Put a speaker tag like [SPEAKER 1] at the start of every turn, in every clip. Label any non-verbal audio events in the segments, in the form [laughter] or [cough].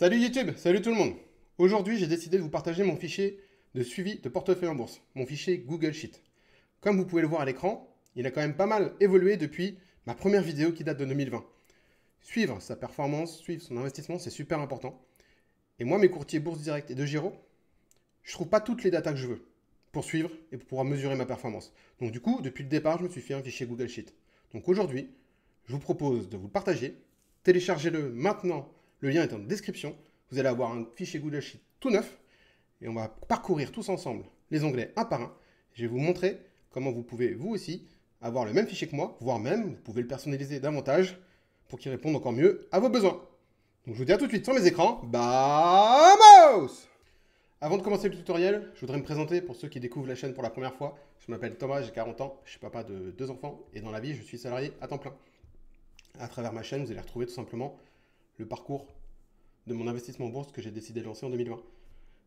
[SPEAKER 1] Salut YouTube, salut tout le monde. Aujourd'hui, j'ai décidé de vous partager mon fichier de suivi de portefeuille en bourse, mon fichier Google Sheet. Comme vous pouvez le voir à l'écran, il a quand même pas mal évolué depuis ma première vidéo qui date de 2020. Suivre sa performance, suivre son investissement, c'est super important. Et moi, mes courtiers Bourse Direct et De Giro, je trouve pas toutes les datas que je veux pour suivre et pour pouvoir mesurer ma performance. Donc du coup, depuis le départ, je me suis fait un fichier Google Sheet. Donc aujourd'hui, je vous propose de vous le partager. Téléchargez-le maintenant le lien est en description. Vous allez avoir un fichier Google Sheet tout neuf et on va parcourir tous ensemble les onglets un par un. Je vais vous montrer comment vous pouvez vous aussi avoir le même fichier que moi, voire même vous pouvez le personnaliser davantage pour qu'il réponde encore mieux à vos besoins. Donc je vous dis à tout de suite sur mes écrans. Vamos Avant de commencer le tutoriel, je voudrais me présenter pour ceux qui découvrent la chaîne pour la première fois. Je m'appelle Thomas, j'ai 40 ans, je suis papa de deux enfants et dans la vie, je suis salarié à temps plein. À travers ma chaîne, vous allez retrouver tout simplement le parcours de mon investissement en bourse que j'ai décidé de lancer en 2020.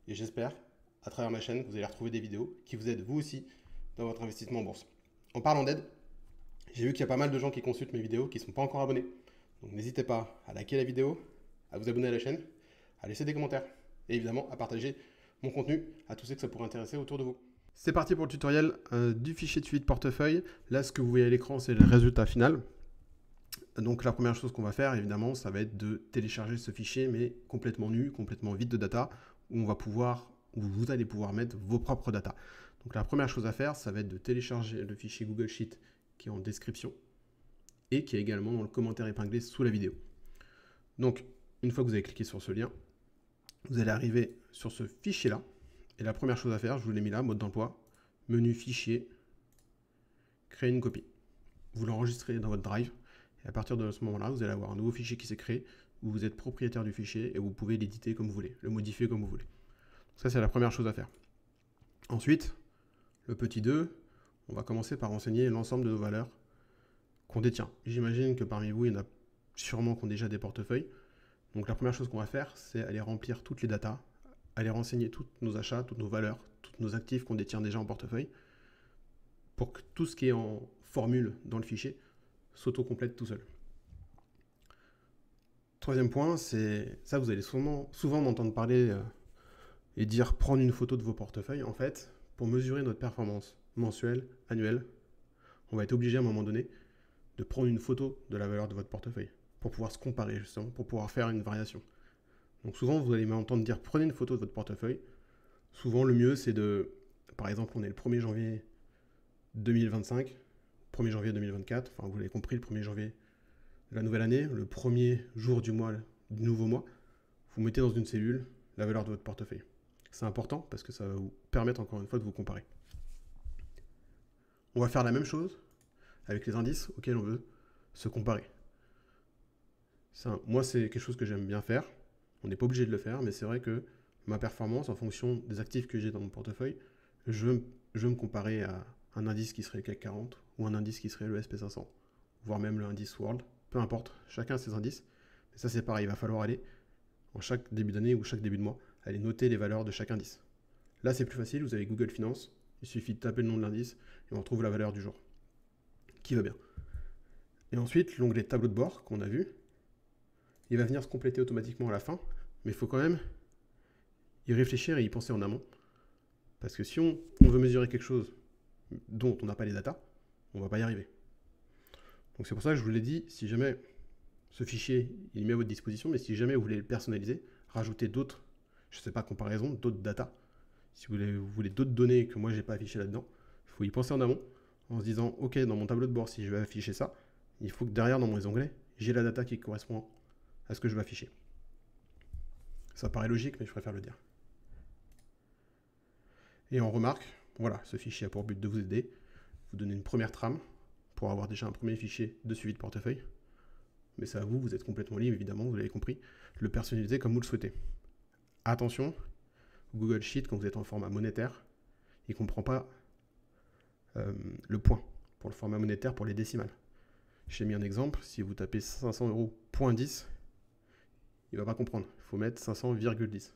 [SPEAKER 1] Et j'espère, à travers ma chaîne, que vous allez retrouver des vidéos qui vous aident vous aussi dans votre investissement en bourse. En parlant d'aide, j'ai vu qu'il y a pas mal de gens qui consultent mes vidéos qui ne sont pas encore abonnés. Donc n'hésitez pas à liker la vidéo, à vous abonner à la chaîne, à laisser des commentaires et évidemment à partager mon contenu à tous ceux que ça pourrait intéresser autour de vous. C'est parti pour le tutoriel euh, du fichier de suivi de portefeuille. Là, ce que vous voyez à l'écran, c'est le résultat final donc la première chose qu'on va faire, évidemment, ça va être de télécharger ce fichier, mais complètement nu, complètement vide de data, où on va pouvoir, où vous allez pouvoir mettre vos propres data. Donc la première chose à faire, ça va être de télécharger le fichier Google Sheet qui est en description et qui est également dans le commentaire épinglé sous la vidéo. Donc, une fois que vous avez cliqué sur ce lien, vous allez arriver sur ce fichier-là. Et la première chose à faire, je vous l'ai mis là, mode d'emploi, menu fichier, créer une copie. Vous l'enregistrez dans votre drive et à partir de ce moment-là, vous allez avoir un nouveau fichier qui s'est créé, où vous êtes propriétaire du fichier et vous pouvez l'éditer comme vous voulez, le modifier comme vous voulez. Ça, c'est la première chose à faire. Ensuite, le petit 2, on va commencer par renseigner l'ensemble de nos valeurs qu'on détient. J'imagine que parmi vous, il y en a sûrement qui ont déjà des portefeuilles. Donc la première chose qu'on va faire, c'est aller remplir toutes les datas, aller renseigner tous nos achats, toutes nos valeurs, tous nos actifs qu'on détient déjà en portefeuille, pour que tout ce qui est en formule dans le fichier s'auto-complète tout seul. Troisième point, c'est ça, vous allez souvent, souvent m'entendre parler euh, et dire prendre une photo de vos portefeuilles. En fait, pour mesurer notre performance mensuelle, annuelle, on va être obligé à un moment donné de prendre une photo de la valeur de votre portefeuille pour pouvoir se comparer justement, pour pouvoir faire une variation. Donc souvent, vous allez m'entendre dire prenez une photo de votre portefeuille. Souvent, le mieux, c'est de, par exemple, on est le 1er janvier 2025, 1er janvier 2024, enfin vous l'avez compris, le 1er janvier de la nouvelle année, le premier jour du mois, du nouveau mois, vous mettez dans une cellule la valeur de votre portefeuille. C'est important parce que ça va vous permettre encore une fois de vous comparer. On va faire la même chose avec les indices auxquels on veut se comparer. moi, c'est quelque chose que j'aime bien faire. On n'est pas obligé de le faire, mais c'est vrai que ma performance, en fonction des actifs que j'ai dans mon portefeuille, je veux, me comparer à un indice qui serait CAC 40 ou un indice qui serait le SP500, voire même le indice World, peu importe, chacun a ses indices. Mais ça c'est pareil, il va falloir aller, en chaque début d'année ou chaque début de mois, aller noter les valeurs de chaque indice. Là c'est plus facile, vous avez Google Finance, il suffit de taper le nom de l'indice et on retrouve la valeur du jour, qui va bien. Et ensuite, l'onglet tableau de bord qu'on a vu, il va venir se compléter automatiquement à la fin, mais il faut quand même y réfléchir et y penser en amont. Parce que si on, on veut mesurer quelque chose dont on n'a pas les datas, on va pas y arriver. Donc c'est pour ça que je vous l'ai dit, si jamais ce fichier, il est mis à votre disposition, mais si jamais vous voulez le personnaliser, rajouter d'autres, je ne sais pas, comparaison, d'autres data. Si vous voulez, d'autres données que moi, je n'ai pas affichées là-dedans, il faut y penser en amont, en se disant, ok, dans mon tableau de bord, si je vais afficher ça, il faut que derrière, dans mes onglets, j'ai la data qui correspond à ce que je veux afficher. Ça paraît logique, mais je préfère le dire. Et on remarque, voilà, ce fichier a pour but de vous aider donner une première trame pour avoir déjà un premier fichier de suivi de portefeuille. Mais c'est à vous, vous êtes complètement libre, évidemment, vous l'avez compris, le personnaliser comme vous le souhaitez. Attention, Google Sheet, quand vous êtes en format monétaire, il comprend pas euh, le point pour le format monétaire pour les décimales. J'ai mis un exemple, si vous tapez 500 euros point 10, il va pas comprendre. Il faut mettre 500,10.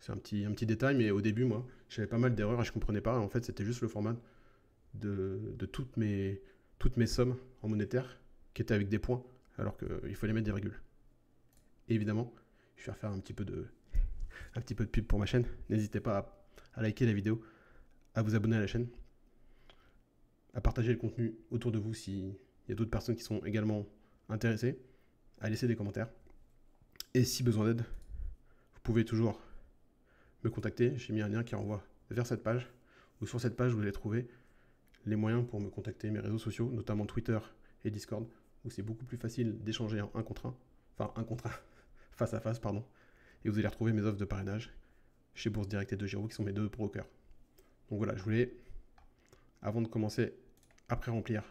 [SPEAKER 1] C'est un petit, un petit détail, mais au début, moi, j'avais pas mal d'erreurs et je comprenais pas. En fait, c'était juste le format de, toutes, mes, toutes mes sommes en monétaire qui étaient avec des points, alors qu'il euh, fallait mettre des virgules. évidemment, je vais faire un petit peu de, un petit peu de pub pour ma chaîne. N'hésitez pas à, liker la vidéo, à vous abonner à la chaîne, à partager le contenu autour de vous s'il y a d'autres personnes qui sont également intéressées, à laisser des commentaires. Et si besoin d'aide, vous pouvez toujours me contacter. J'ai mis un lien qui renvoie vers cette page ou sur cette page vous allez trouver les moyens pour me contacter, mes réseaux sociaux, notamment Twitter et Discord, où c'est beaucoup plus facile d'échanger en un contre enfin un contrat, [laughs] face à face, pardon. Et vous allez retrouver mes offres de parrainage chez Bourse Direct et De qui sont mes deux brokers. Donc voilà, je voulais, avant de commencer à pré-remplir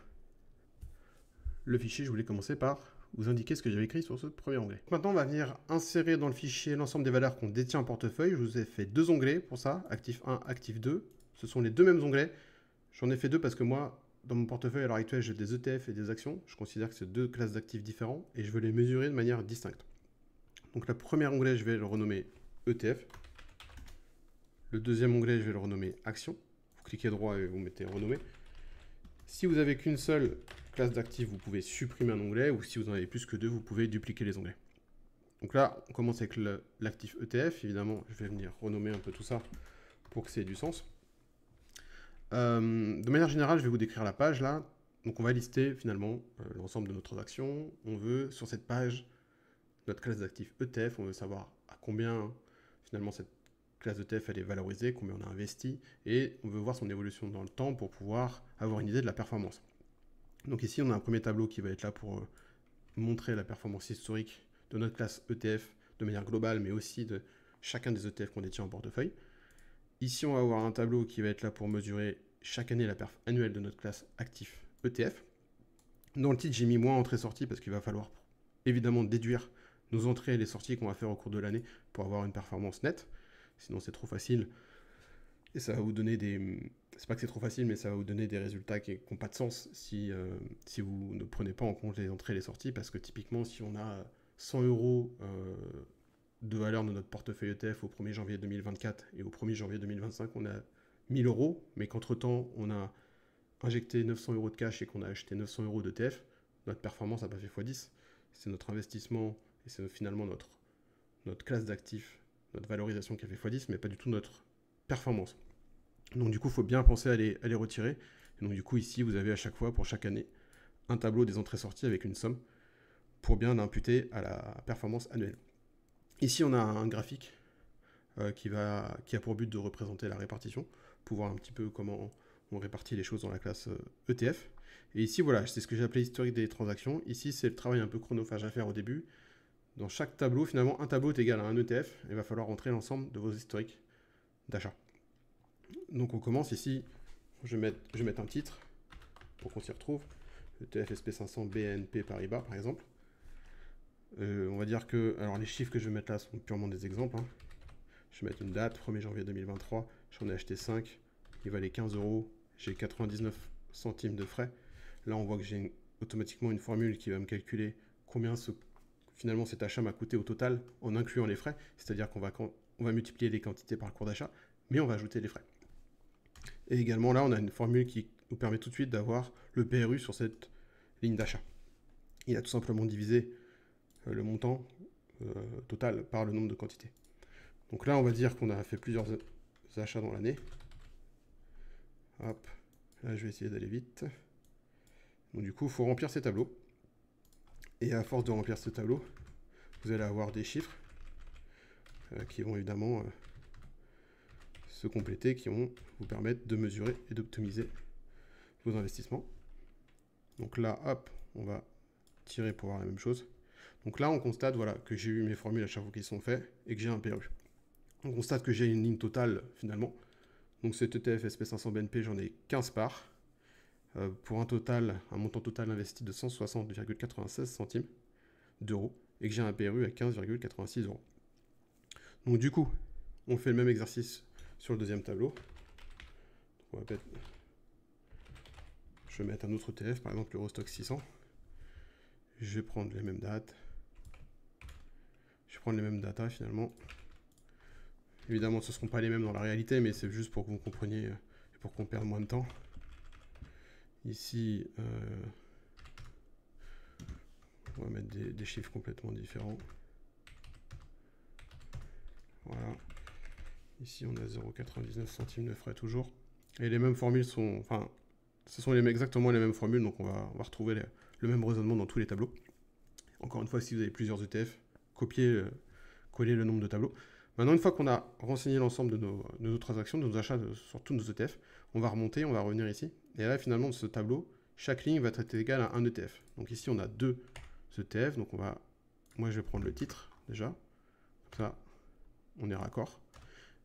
[SPEAKER 1] le fichier, je voulais commencer par vous indiquer ce que j'avais écrit sur ce premier onglet. Maintenant, on va venir insérer dans le fichier l'ensemble des valeurs qu'on détient en portefeuille. Je vous ai fait deux onglets pour ça, actif 1, actif 2. Ce sont les deux mêmes onglets J'en ai fait deux parce que moi, dans mon portefeuille à l'heure actuelle, j'ai des ETF et des actions. Je considère que c'est deux classes d'actifs différents et je veux les mesurer de manière distincte. Donc la première onglet, je vais le renommer ETF. Le deuxième onglet, je vais le renommer Action. Vous cliquez droit et vous mettez Renommer. Si vous n'avez qu'une seule classe d'actifs, vous pouvez supprimer un onglet ou si vous en avez plus que deux, vous pouvez dupliquer les onglets. Donc là, on commence avec l'actif ETF. Évidemment, je vais venir renommer un peu tout ça pour que ça du sens. Euh, de manière générale, je vais vous décrire la page là. Donc on va lister finalement euh, l'ensemble de nos transactions. On veut sur cette page notre classe d'actifs ETF. On veut savoir à combien finalement cette classe ETF elle est valorisée, combien on a investi et on veut voir son évolution dans le temps pour pouvoir avoir une idée de la performance. Donc ici on a un premier tableau qui va être là pour euh, montrer la performance historique de notre classe ETF de manière globale mais aussi de chacun des ETF qu'on détient en portefeuille. Ici, on va avoir un tableau qui va être là pour mesurer chaque année la perf annuelle de notre classe actif ETF. Dans le titre, j'ai mis moins entrée-sortie parce qu'il va falloir évidemment déduire nos entrées et les sorties qu'on va faire au cours de l'année pour avoir une performance nette. Sinon, c'est trop facile. Et ça va vous donner des. C'est pas que c'est trop facile, mais ça va vous donner des résultats qui n'ont pas de sens si, euh, si vous ne prenez pas en compte les entrées et les sorties. Parce que typiquement, si on a 100 euros euh, de valeur de notre portefeuille ETF au 1er janvier 2024 et au 1er janvier 2025, on a 1000 euros, mais qu'entre-temps, on a injecté 900 euros de cash et qu'on a acheté 900 euros d'ETF, notre performance n'a pas fait x10. C'est notre investissement et c'est finalement notre, notre classe d'actifs, notre valorisation qui a fait x10, mais pas du tout notre performance. Donc du coup, il faut bien penser à les, à les retirer. Et donc du coup, ici, vous avez à chaque fois, pour chaque année, un tableau des entrées-sorties avec une somme pour bien l'imputer à la performance annuelle. Ici, on a un graphique euh, qui, a pour but de représenter la répartition, pour voir un petit peu comment on répartit les choses dans la classe ETF. Euh, e et ici, voilà, c'est ce que j'ai appelé historique des transactions. Ici, c'est le travail un peu chronophage à faire au début. Dans chaque tableau, finalement, un tableau est égal à un e ETF. Il va falloir rentrer l'ensemble de vos historiques d'achat. Donc on commence ici, je je vais mettre un titre pour qu'on s'y retrouve. ETF SP500 BNP Paribas, par exemple. Euh, on va dire que, alors les chiffres que je vais mettre là sont purement des exemples. Hein. Je vais mettre une date, 1er janvier 2023, j'en ai acheté 5, il valait 15 euros, j'ai 99 centimes de frais. Là, on voit que j'ai automatiquement une formule qui va me calculer combien finalement cet achat m'a coûté au total en incluant les frais, c'est-à-dire qu'on va, on va multiplier les quantités par le cours d'achat, mais on va ajouter les frais. Et également là, on a une formule qui nous permet tout de suite d'avoir le PRU sur cette ligne d'achat. Il a tout simplement divisé le montant euh, total par le nombre de quantités. Donc là, on va dire qu'on a fait plusieurs achats dans l'année. Hop, là je vais essayer d'aller vite. Donc du coup, il faut remplir ces tableaux. Et à force de remplir ces tableaux, vous allez avoir des chiffres euh, qui vont évidemment euh, se compléter, qui vont vous permettre de mesurer et d'optimiser vos investissements. Donc là, hop, on va tirer pour voir la même chose. Donc là, on constate voilà, que j'ai eu mes formules à chaque fois qu'ils sont faites et que j'ai un PRU. On constate que j'ai une ligne totale finalement. Donc cet ETF SP500BNP, j'en ai 15 parts euh, pour un total, un montant total investi de 160,96 centimes d'euros et que j'ai un PRU à 15,86 euros. Donc du coup, on fait le même exercice sur le deuxième tableau. Je vais mettre un autre ETF, par exemple le Rostock 600. Je vais prendre les mêmes dates. Je prendre les mêmes data finalement. Évidemment, ce ne seront pas les mêmes dans la réalité, mais c'est juste pour que vous compreniez et euh, pour qu'on perde moins de temps. Ici, euh, on va mettre des, chiffres complètement différents. Voilà. Ici, on a 0,99 centimes de frais toujours. Et les mêmes formules sont... Enfin, ce sont les, exactement les mêmes formules, donc on va, retrouver le même raisonnement dans tous les tableaux. Encore une fois, si vous avez plusieurs ETF, copier, euh, coller le nombre de tableaux. Maintenant, une fois qu'on a renseigné l'ensemble de nos, transactions, de nos achats sur tous nos ETF, on va remonter, on va revenir ici. Et là, finalement, de ce tableau, chaque ligne va être égale à un ETF. Donc ici, on a deux ETF. Donc on va, moi, je vais prendre le titre déjà. Comme ça, on est raccord.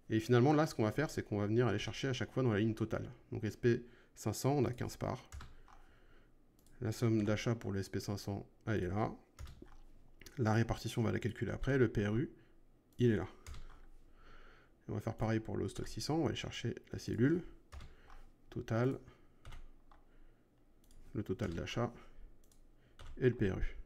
[SPEAKER 1] Et finalement, là, ce qu'on va faire, c'est qu'on va venir aller chercher à chaque fois dans la ligne totale. Donc SP500, on a 15 parts. La somme d'achat pour le SP500, elle est là. La répartition, on va la calculer après. Le PRU, il est là. on va faire pareil pour le stock 600. On va aller chercher la cellule. Total. Le total d'achat. Et le PRU.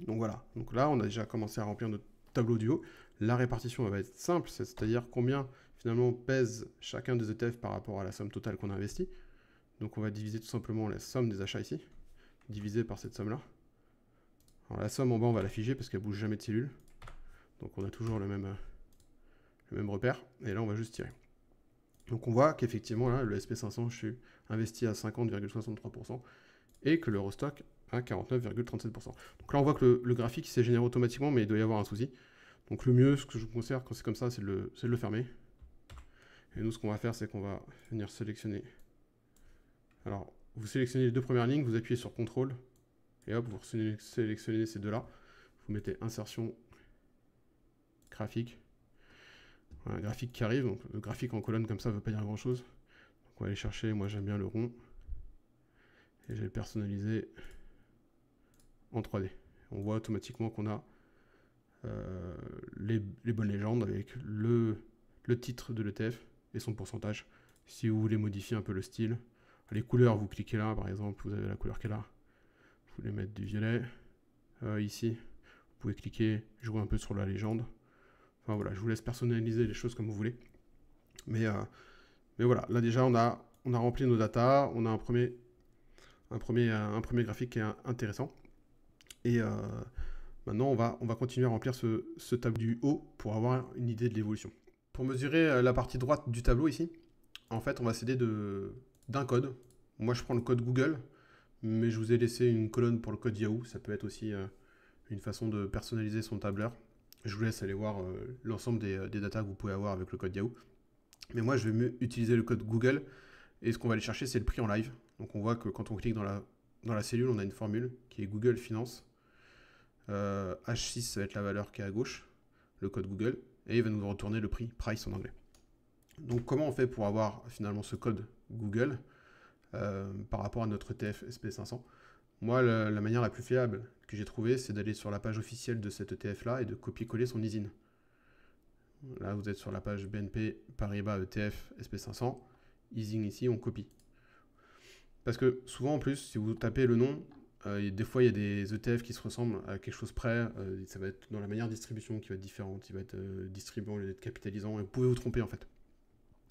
[SPEAKER 1] Donc voilà. Donc là, on a déjà commencé à remplir notre tableau du haut. La répartition va être simple, c'est-à-dire combien finalement pèse chacun des ETF par rapport à la somme totale qu'on a Donc on va diviser tout simplement la somme des achats ici, divisé par cette somme-là la somme en bas, on va la figer parce qu'elle bouge jamais de cellule. Donc on a toujours le même, euh, le même repère. Et là, on va juste tirer. Donc on voit qu'effectivement, là, le SP500, je suis investi à 50,63% et que le à 49,37%. Donc là, on voit que le, graphique s'est généré automatiquement, mais il doit y avoir un souci. Donc le mieux, ce que je vous conseille quand c'est comme ça, c'est de, le fermer. Et nous, ce qu'on va faire, c'est qu'on va venir sélectionner. Alors, vous sélectionnez les deux premières lignes, vous appuyez sur CTRL, et hop, vous sélectionnez ces deux-là. Vous mettez insertion graphique. un graphique qui arrive. Donc, le graphique en colonne comme ça ne veut pas dire grand-chose. on va aller chercher, moi j'aime bien le rond. Et je vais le personnaliser en 3D. On voit automatiquement qu'on a euh, les, bonnes légendes avec le, le titre de l'ETF et son pourcentage. Si vous voulez modifier un peu le style, les couleurs, vous cliquez là, par exemple, vous avez la couleur qu'elle a. Je vais mettre du violet. Euh, ici, vous pouvez cliquer, jouer un peu sur la légende. Enfin voilà, je vous laisse personnaliser les choses comme vous voulez. Mais, euh, mais voilà, là déjà, on a, on a rempli nos datas, on a un premier, un premier, euh, un premier graphique qui est intéressant. Et maintenant, on va, on va continuer à remplir ce, ce tableau du haut pour avoir une idée de l'évolution. Pour mesurer la partie droite du tableau ici, en fait, on va s'aider d'un code. Moi, je prends le code Google mais je vous ai laissé une colonne pour le code Yahoo. Ça peut être aussi euh, une façon de personnaliser son tableur. Je vous laisse aller voir euh, l'ensemble des, euh, datas que vous pouvez avoir avec le code Yahoo. Mais moi, je vais mieux utiliser le code Google. Et ce qu'on va aller chercher, c'est le prix en live. Donc on voit que quand on clique dans la, cellule, on a une formule qui est Google Finance. H6, ça va être la valeur qui est à gauche, le code Google. Et il va nous retourner le prix, price en anglais. Donc comment on fait pour avoir finalement ce code Google euh, par rapport à notre ETF SP500. Moi, la, manière la plus fiable que j'ai trouvée, c'est d'aller sur la page officielle de cet ETF-là et de copier-coller son ISIN. Là, vous êtes sur la page BNP Paribas ETF SP500. Easing ici, on copie. Parce que souvent, en plus, si vous tapez le nom, euh, des fois, il y a des ETF qui se ressemblent à quelque chose près. Euh, ça va être dans la manière de distribution qui va être différente. Il va être distribuant il va être capitalisant. Et vous pouvez vous tromper, en fait.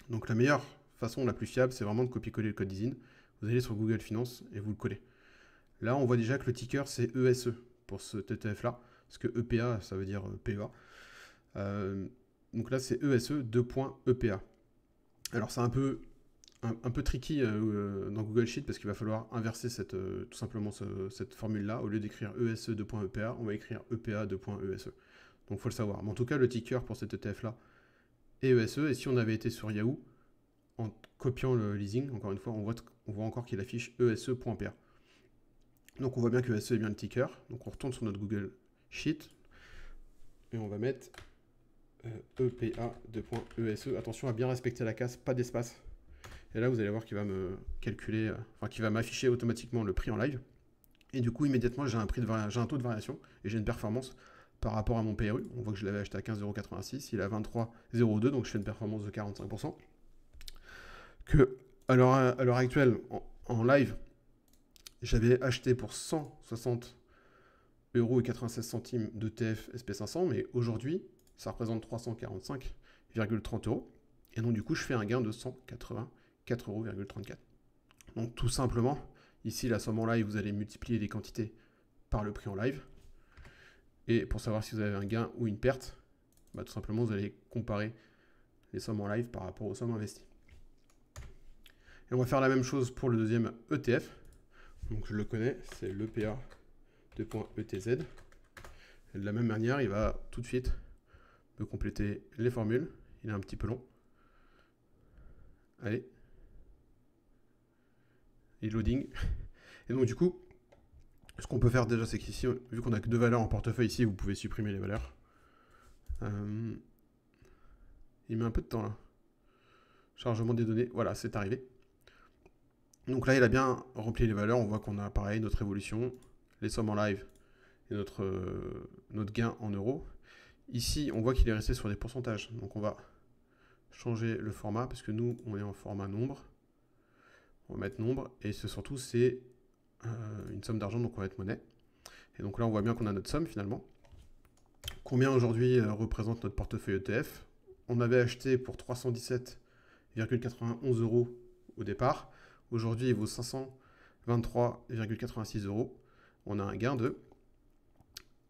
[SPEAKER 1] Donc, la meilleure façon la plus fiable, c'est vraiment de copier-coller le code design Vous allez sur Google Finance et vous le collez. Là, on voit déjà que le ticker, c'est ESE e pour ce TTF-là, parce que EPA, ça veut dire euh, PEA. Euh, donc là, c'est ESE 2.EPA. E Alors, c'est un peu, un, peu tricky euh, dans Google Sheet, parce qu'il va falloir inverser cette, tout simplement cette formule-là. Au lieu d'écrire ESE 2.EPA, e on va écrire EPA 2.ESE. Donc, faut le savoir. Mais en tout cas, le ticker pour cet ETF-là est ESE. Et si on avait été sur Yahoo, copiant le leasing. Encore une fois, on voit, on voit encore qu'il affiche ESE.PA. Donc on voit bien que ESE e est bien le ticker. Donc on retourne sur notre Google Sheet et on va mettre EPA euh, e 2.ESE. E. Attention à bien respecter la case, pas d'espace. Et là, vous allez voir qu'il va me calculer, euh, enfin, qu'il va m'afficher automatiquement le prix en live. Et du coup, immédiatement, j'ai un, prix de un taux de variation et j'ai une performance par rapport à mon PRU. On voit que je l'avais acheté à 15,86, il est à 23,02, donc je fais une performance de 45% que à l'heure actuelle, en, live, j'avais acheté pour 160 euros et 96 centimes SP500, mais aujourd'hui, ça représente 345,30 euros. Et donc, du coup, je fais un gain de 184,34 euros. Donc, tout simplement, ici, la somme en live, vous allez multiplier les quantités par le prix en live. Et pour savoir si vous avez un gain ou une perte, bah, tout simplement, vous allez comparer les sommes en live par rapport aux sommes investies. Et on va faire la même chose pour le deuxième ETF. Donc je le connais, c'est l'EPA 2.ETZ. E de la même manière, il va tout de suite me compléter les formules. Il est un petit peu long. Allez. Et loading. [laughs] Et donc du coup, ce qu'on peut faire déjà, c'est qu'ici, vu qu'on a que deux valeurs en portefeuille, ici, vous pouvez supprimer les valeurs. Euh, il met un peu de temps là. Chargement des données, voilà, c'est arrivé. Donc là, il a bien rempli les valeurs. On voit qu'on a pareil notre évolution, les sommes en live et notre, euh, notre gain en euros. Ici, on voit qu'il est resté sur des pourcentages. Donc on va changer le format parce que nous, on est en format nombre. On va mettre nombre et ce, surtout, c'est euh, une somme d'argent, donc on va mettre monnaie. Et donc là, on voit bien qu'on a notre somme finalement. Combien aujourd'hui euh, représente notre portefeuille ETF On avait acheté pour 317,91 euros au départ. Aujourd'hui, il vaut 523,86 euros. On a un gain de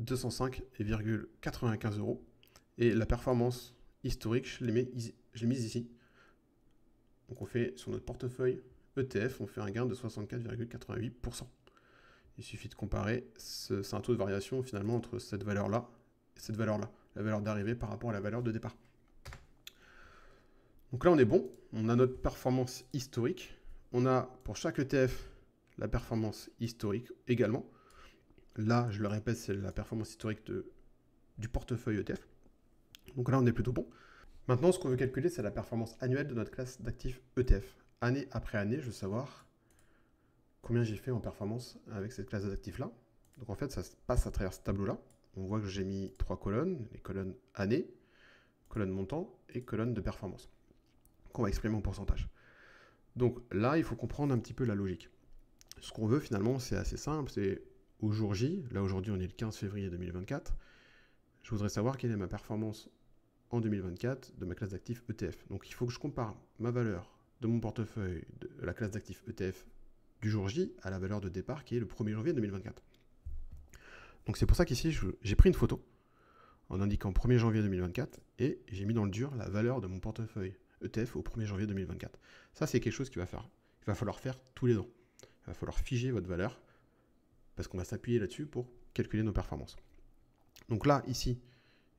[SPEAKER 1] 205,95 euros. Et la performance historique, je l'ai mise ici. Donc on fait sur notre portefeuille ETF, on fait un gain de 64,88%. Il suffit de comparer, c'est un taux de variation finalement entre cette valeur-là et cette valeur-là, la valeur d'arrivée par rapport à la valeur de départ. Donc là on est bon, on a notre performance historique, on a pour chaque ETF la performance historique également. Là, je le répète, c'est la performance historique du portefeuille ETF. Donc là, on est plutôt bon. Maintenant, ce qu'on veut calculer, c'est la performance annuelle de notre classe d'actifs ETF. Année après année, je veux savoir combien j'ai fait en performance avec cette classe d'actifs-là. Donc en fait, ça se passe à travers ce tableau-là. On voit que j'ai mis trois colonnes, les colonnes année, colonne montant et colonne de performance, qu'on va exprimer en pourcentage. Donc là, il faut comprendre un petit peu la logique. Ce qu'on veut finalement, c'est assez simple, c'est au jour J, là aujourd'hui on est le 15 février 2024, je voudrais savoir quelle est ma performance en 2024 de ma classe d'actifs ETF. Donc il faut que je compare ma valeur de mon portefeuille, de la classe d'actifs ETF du jour J à la valeur de départ qui est le 1er janvier 2024. Donc c'est pour ça qu'ici j'ai pris une photo en indiquant 1er janvier 2024 et j'ai mis dans le dur la valeur de mon portefeuille ETF au 1er janvier 2024. Ça, c'est quelque chose qu'il va, faire. Il va falloir faire tous les ans. Il va falloir figer votre valeur parce qu'on va s'appuyer là-dessus pour calculer nos performances. Donc là, ici,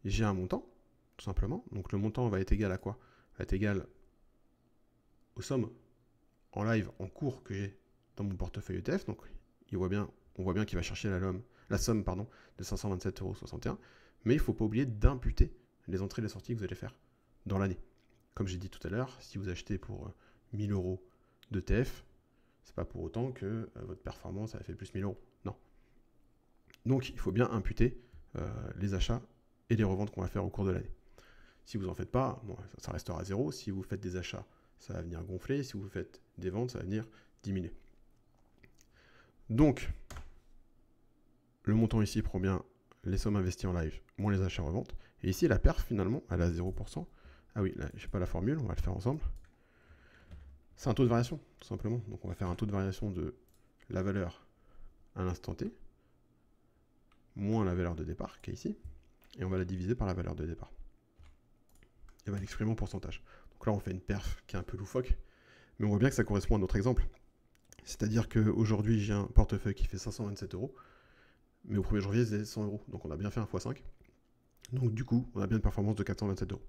[SPEAKER 1] j'ai un montant, tout simplement. Donc le montant va être égal à quoi Va être égal aux sommes en live, en cours que j'ai dans mon portefeuille ETF. Donc il voit bien, on voit bien qu'il va chercher la, la somme pardon, de 527,61 euros. Mais il ne faut pas oublier d'imputer les entrées et les sorties que vous allez faire dans l'année. Comme j'ai dit tout à l'heure, si vous achetez pour 1000 euh, euros de TF, n'est pas pour autant que euh, votre performance a fait plus 1000 euros. Non. Donc il faut bien imputer euh, les achats et les reventes qu'on va faire au cours de l'année. Si vous n'en faites pas, ça restera à zéro. Si vous faites des achats, ça va venir gonfler. Si vous faites des ventes, ça va venir diminuer. Donc, le montant ici prend bien les sommes investies en live moins les achats-reventes. Et ici, la perf, finalement, elle est à 0%. Ah oui, là, j'ai pas la formule, on va le faire ensemble. C'est un taux de variation, tout simplement. Donc on va faire un taux de variation de la valeur à l'instant t, moins la valeur de départ, qui est ici, et on va la diviser par la valeur de départ. Et on va l'exprimer en pourcentage. Donc là, on fait une perf qui est un peu loufoque, mais on voit bien que ça correspond à notre exemple. C'est-à-dire qu'aujourd'hui, j'ai un portefeuille qui fait 527 euros, mais au 1er janvier, c'est 100 euros. Donc on a bien fait un x5. Donc du coup, on a bien une performance de 427 euros.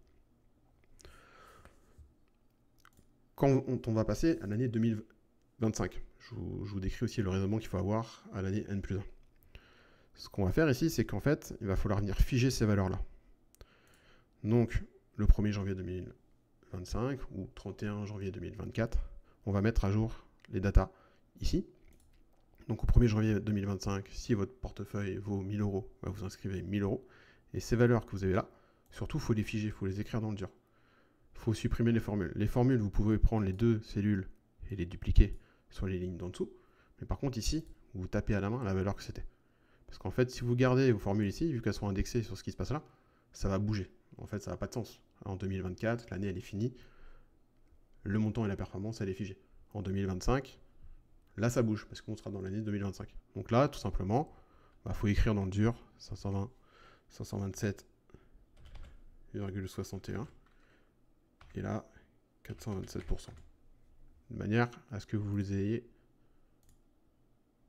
[SPEAKER 1] quand on, va passer à l'année 2025. Je vous, décris aussi le raisonnement qu'il faut avoir à l'année N plus 1. Ce qu'on va faire ici, c'est qu'en fait, il va falloir venir figer ces valeurs-là. Donc, le 1er janvier 2025 ou 31 janvier 2024, on va mettre à jour les datas ici. Donc au 1er janvier 2025, si votre portefeuille vaut 1000 euros, bah, vous inscrivez 1000 euros. Et ces valeurs que vous avez là, surtout, il faut les figer, il faut les écrire dans le dur. Il faut supprimer les formules. Les formules, vous pouvez prendre les deux cellules et les dupliquer sur les lignes d'en dessous. Mais par contre, ici, vous tapez à la main la valeur que c'était. Parce qu'en fait, si vous gardez vos formules ici, vu qu'elles sont indexées sur ce qui se passe là, ça va bouger. En fait, ça n'a pas de sens. En 2024, l'année, elle est finie. Le montant et la performance, elle est figée. En 2025, là, ça bouge, parce qu'on sera dans l'année 2025. Donc là, tout simplement, il bah, faut écrire dans le dur 520, 527,61 et là 427%. De manière à ce que vous les ayez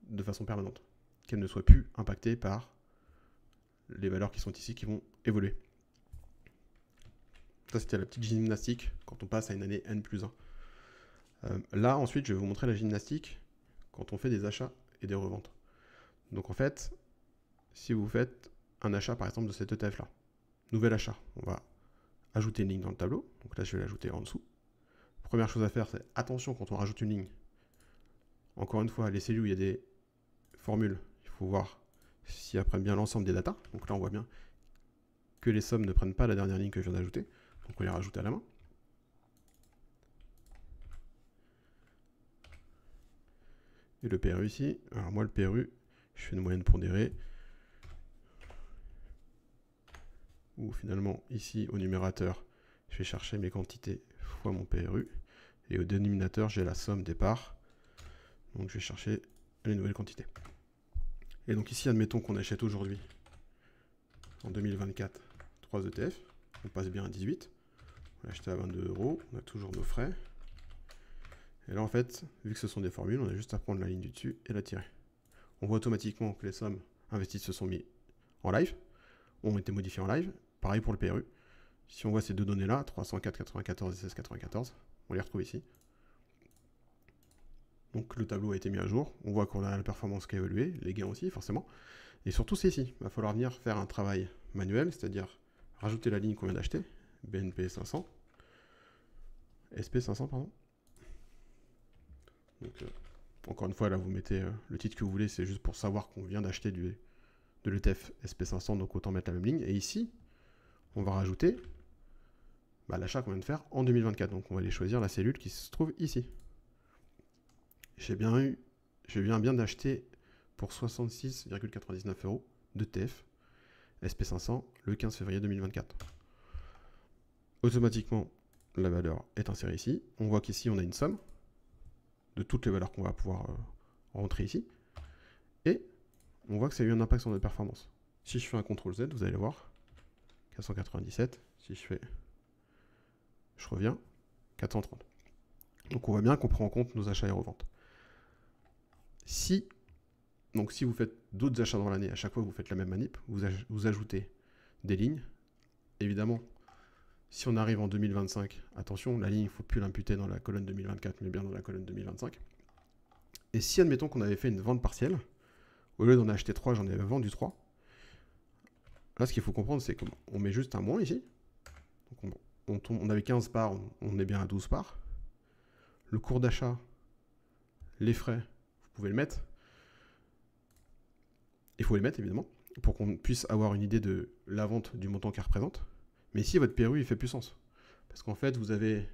[SPEAKER 1] de façon permanente, qu'elles ne soient plus impactées par les valeurs qui sont ici qui vont évoluer. Ça c'était la petite gymnastique quand on passe à une année N plus 1. Euh, là ensuite je vais vous montrer la gymnastique quand on fait des achats et des reventes. Donc en fait, si vous faites un achat par exemple de cet ETF là, nouvel achat, on va ajouter une ligne dans le tableau. Donc là, je vais l'ajouter en dessous. Première chose à faire, c'est attention quand on rajoute une ligne. Encore une fois, les cellules où il y a des formules, il faut voir si elles prennent bien l'ensemble des datas. Donc là, on voit bien que les sommes ne prennent pas la dernière ligne que je viens d'ajouter. Donc on les rajoute à la main. Et le PRU ici. Alors moi, le PRU, je fais une moyenne pondérée. où finalement ici au numérateur je vais chercher mes quantités fois mon PRU et au dénominateur j'ai la somme des parts donc je vais chercher les nouvelles quantités et donc ici admettons qu'on achète aujourd'hui en 2024 3 ETF on passe bien à 18 on acheté à 22 euros on a toujours nos frais et là en fait vu que ce sont des formules on a juste à prendre la ligne du dessus et la tirer on voit automatiquement que les sommes investies se sont mises en live ont été modifiées en live Pareil pour le PRU. Si on voit ces deux données-là, 94 et 16,94, on les retrouve ici. Donc le tableau a été mis à jour, on voit qu'on a la performance qui a évolué, les gains aussi forcément. Et surtout c'est ici, il va falloir venir faire un travail manuel, c'est-à-dire rajouter la ligne qu'on vient d'acheter, BNP 500, SP 500 pardon. Euh, encore une fois là vous mettez euh, le titre que vous voulez, c'est juste pour savoir qu'on vient d'acheter de l'ETF SP 500, donc autant mettre la même ligne. Et ici, on va rajouter bah, l'achat qu'on vient de faire en 2024. Donc on va aller choisir la cellule qui se trouve ici. J'ai bien eu, je viens bien d'acheter pour 66,99 euros de TF SP500 le 15 février 2024. Automatiquement, la valeur est insérée ici. On voit qu'ici, on a une somme de toutes les valeurs qu'on va pouvoir euh, rentrer ici. Et on voit que ça a eu un impact sur notre performance. Si je fais un CTRL Z, vous allez voir, 497, si je fais... Je reviens, 430. Donc on voit bien qu'on prend en compte nos achats et reventes. Si, donc si vous faites d'autres achats dans l'année, à chaque fois vous faites la même manip, vous, vous ajoutez des lignes. Évidemment, si on arrive en 2025, attention, la ligne, il ne faut plus l'imputer dans la colonne 2024, mais bien dans la colonne 2025. Et si, admettons qu'on avait fait une vente partielle, au lieu d'en acheter 3, j'en ai vendu 3, Là, ce qu'il faut comprendre, c'est qu'on met juste un moins ici. on, avait 15 parts, on, est bien à 12 parts. Le cours d'achat, les frais, vous pouvez le mettre. Il faut les mettre, évidemment, pour qu'on puisse avoir une idée de la vente du montant qu'elle représente. Mais ici, votre PRU, e il fait plus sens. Parce qu'en fait, vous, avez,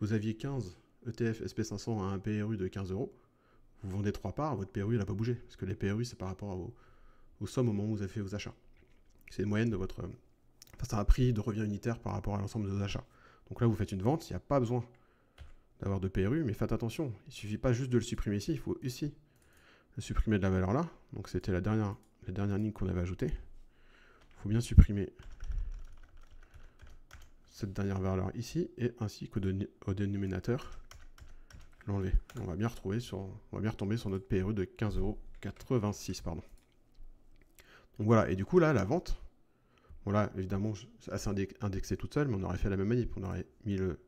[SPEAKER 1] vous aviez 15 ETF SP500 à un PRU e de 15 euros. Vous vendez 3 parts, votre PRU, e il n'a pas bougé. Parce que les PRU, c'est par rapport à vos, aux sommes au moment où vous avez fait vos achats. C'est une moyenne de votre. Enfin, c'est un prix de revient unitaire par rapport à l'ensemble de vos achats. Donc là, vous faites une vente, il n'y a pas besoin d'avoir de PRU, mais faites attention, il ne suffit pas juste de le supprimer ici, il faut ici le supprimer de la valeur là. Donc c'était la dernière, la dernière ligne qu'on avait ajoutée. Il faut bien supprimer cette dernière valeur ici, et ainsi qu'au au dénominateur, l'enlever. On va bien retrouver sur, on va bien retomber sur notre PRU de 15,86€. Pardon. Donc voilà, et du coup là, la vente, voilà, évidemment, ça s'est indexé toute seule, mais on aurait fait la même manip. On aurait mis le,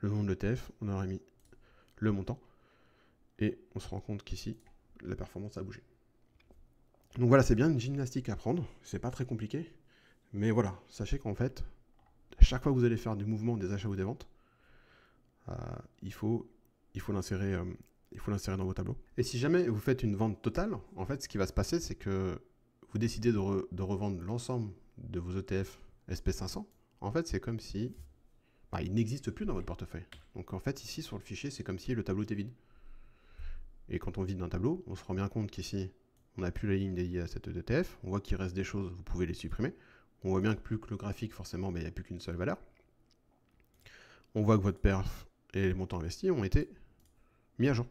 [SPEAKER 1] le nom de l'ETF, on aurait mis le montant. Et on se rend compte qu'ici, la performance a bougé. Donc voilà, c'est bien une gymnastique à prendre. C'est pas très compliqué. Mais voilà, sachez qu'en fait, à chaque fois que vous allez faire du mouvement, des achats ou des ventes, euh, il faut l'insérer euh, il faut l'insérer dans vos tableaux. Et si jamais vous faites une vente totale, en fait, ce qui va se passer, c'est que vous décidez de, de revendre l'ensemble de vos ETF SP500, en fait, c'est comme si bah, il n'existe plus dans votre portefeuille. Donc en fait, ici sur le fichier, c'est comme si le tableau était vide. Et quand on vide un tableau, on se rend bien compte qu'ici, on n'a plus la ligne dédiée à cette ETF. On voit qu'il reste des choses, vous pouvez les supprimer. On voit bien que plus que le graphique, forcément, bah, il n'y a plus qu'une seule valeur. On voit que votre perf et les montants investis ont été mis à jour.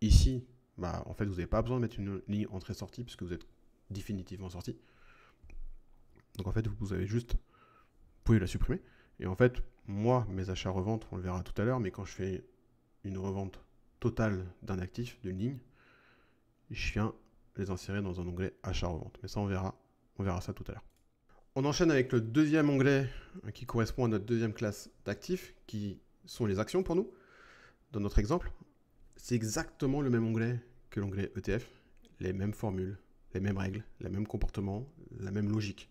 [SPEAKER 1] Ici, bah, en fait, vous n'avez pas besoin de mettre une ligne entrée-sortie puisque vous êtes définitivement sorti. Donc en fait, vous avez juste, vous pouvez la supprimer. Et en fait, moi, mes achats-reventes, on le verra tout à l'heure, mais quand je fais une revente totale d'un actif, d'une ligne, je viens les insérer dans un onglet achat-revente. Mais ça, on verra, on verra ça tout à l'heure. On enchaîne avec le deuxième onglet euh, qui correspond à notre deuxième classe d'actifs, qui sont les actions pour nous. Dans notre exemple, c'est exactement le même onglet que l'onglet ETF, les mêmes formules, les mêmes règles, les mêmes comportements, la même logique.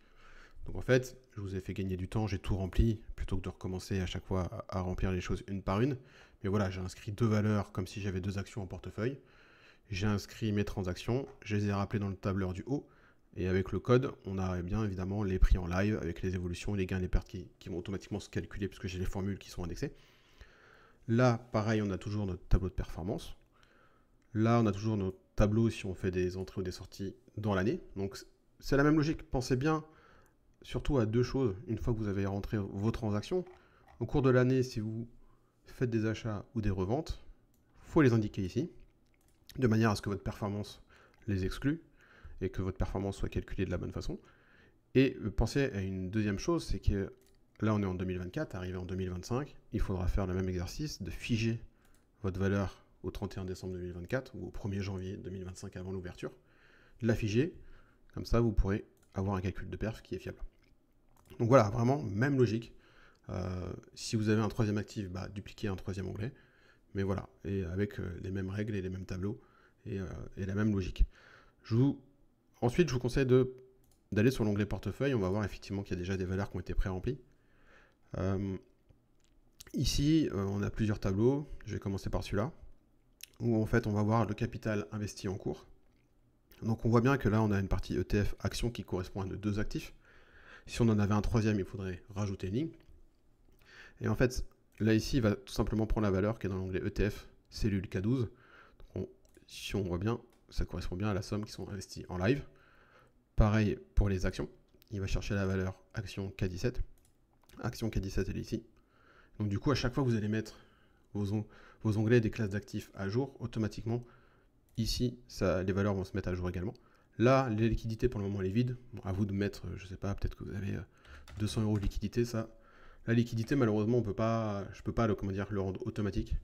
[SPEAKER 1] Donc en fait, je vous ai fait gagner du temps, j'ai tout rempli, plutôt que de recommencer à chaque fois à, remplir les choses une par une. Mais voilà, j'ai inscrit deux valeurs comme si j'avais deux actions en portefeuille. J'ai inscrit mes transactions, je les ai rappelées dans le tableur du haut. Et avec le code, on a eh bien évidemment les prix en live avec les évolutions, les gains et les pertes qui, qui vont automatiquement se calculer puisque j'ai les formules qui sont indexées. Là, pareil, on a toujours notre tableau de performance. Là, on a toujours notre tableau si on fait des entrées ou des sorties dans l'année. Donc, c'est la même logique. Pensez bien surtout à deux choses une fois que vous avez rentré vos transactions. Au cours de l'année, si vous faites des achats ou des reventes, il faut les indiquer ici, de manière à ce que votre performance les exclue et que votre performance soit calculée de la bonne façon. Et euh, pensez à une deuxième chose, c'est que là on est en 2024, arrivé en 2025, il faudra faire le même exercice de figer votre valeur au 31 décembre 2024 ou au 1er janvier 2025 avant l'ouverture, de la figer, comme ça vous pourrez avoir un calcul de perf qui est fiable. Donc voilà, vraiment, même logique. Euh, si vous avez un troisième actif, bah, dupliquez un troisième onglet. Mais voilà, et avec euh, les mêmes règles et les mêmes tableaux et, euh, la même logique. Ensuite, je vous conseille d'aller sur l'onglet portefeuille. On va voir effectivement qu'il y a déjà des valeurs qui ont été pré-remplies. ici, on a plusieurs tableaux. Je vais commencer par celui-là, où en fait, on va voir le capital investi en cours. Donc on voit bien que là, on a une partie ETF action qui correspond à nos deux actifs. Si on en avait un troisième, il faudrait rajouter une ligne. Et en fait, là ici, il va tout simplement prendre la valeur qui est dans l'onglet ETF cellule K12. si on voit bien, ça correspond bien à la somme qui sont investies en live. Pareil pour les actions. Il va chercher la valeur action K17. Action K17, elle est ici. Donc du coup, à chaque fois que vous allez mettre vos, vos onglets des classes d'actifs à jour, automatiquement, ici, ça, les valeurs vont se mettre à jour également. Là, les liquidités, pour le moment, elle est vide. à vous de mettre, euh, je ne sais pas, peut-être que vous avez 200 euh, euros de liquidité, ça. La liquidité, malheureusement, on peut pas, je peux pas le, comment dire, le rendre automatique.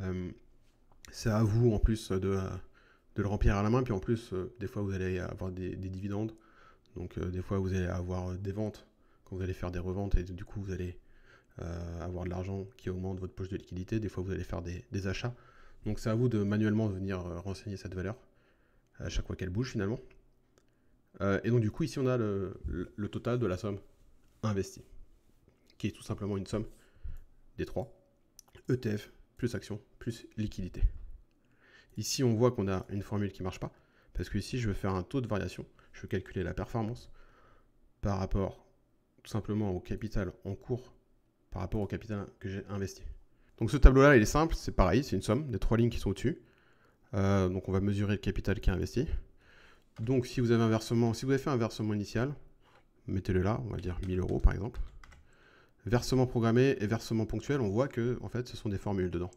[SPEAKER 1] Euh, c'est à vous, en plus, de, le remplir à la main. Puis en plus, des fois, vous allez avoir des, dividendes. Donc, des fois, vous allez avoir des ventes quand vous allez faire des reventes. Et du coup, vous allez avoir de l'argent qui augmente votre poche de liquidité. Des fois, vous allez faire des achats. Donc, c'est à vous de manuellement venir renseigner cette valeur à chaque fois qu'elle bouge finalement. Euh, et donc du coup ici on a le, total de la somme investie, qui est tout simplement une somme des trois, ETF plus action plus liquidité. Ici on voit qu'on a une formule qui ne marche pas, parce que ici je veux faire un taux de variation, je veux calculer la performance par rapport tout simplement au capital en cours par rapport au capital que j'ai investi. Donc ce tableau-là, il est simple, c'est pareil, c'est une somme des trois lignes qui sont au-dessus. Euh, donc on va mesurer le capital qui est investi. Donc si vous avez un versement, si vous avez fait un versement initial, mettez-le là, on va dire 1000 euros par exemple. Versement programmé et versement ponctuel, on voit que en fait ce sont des formules dedans.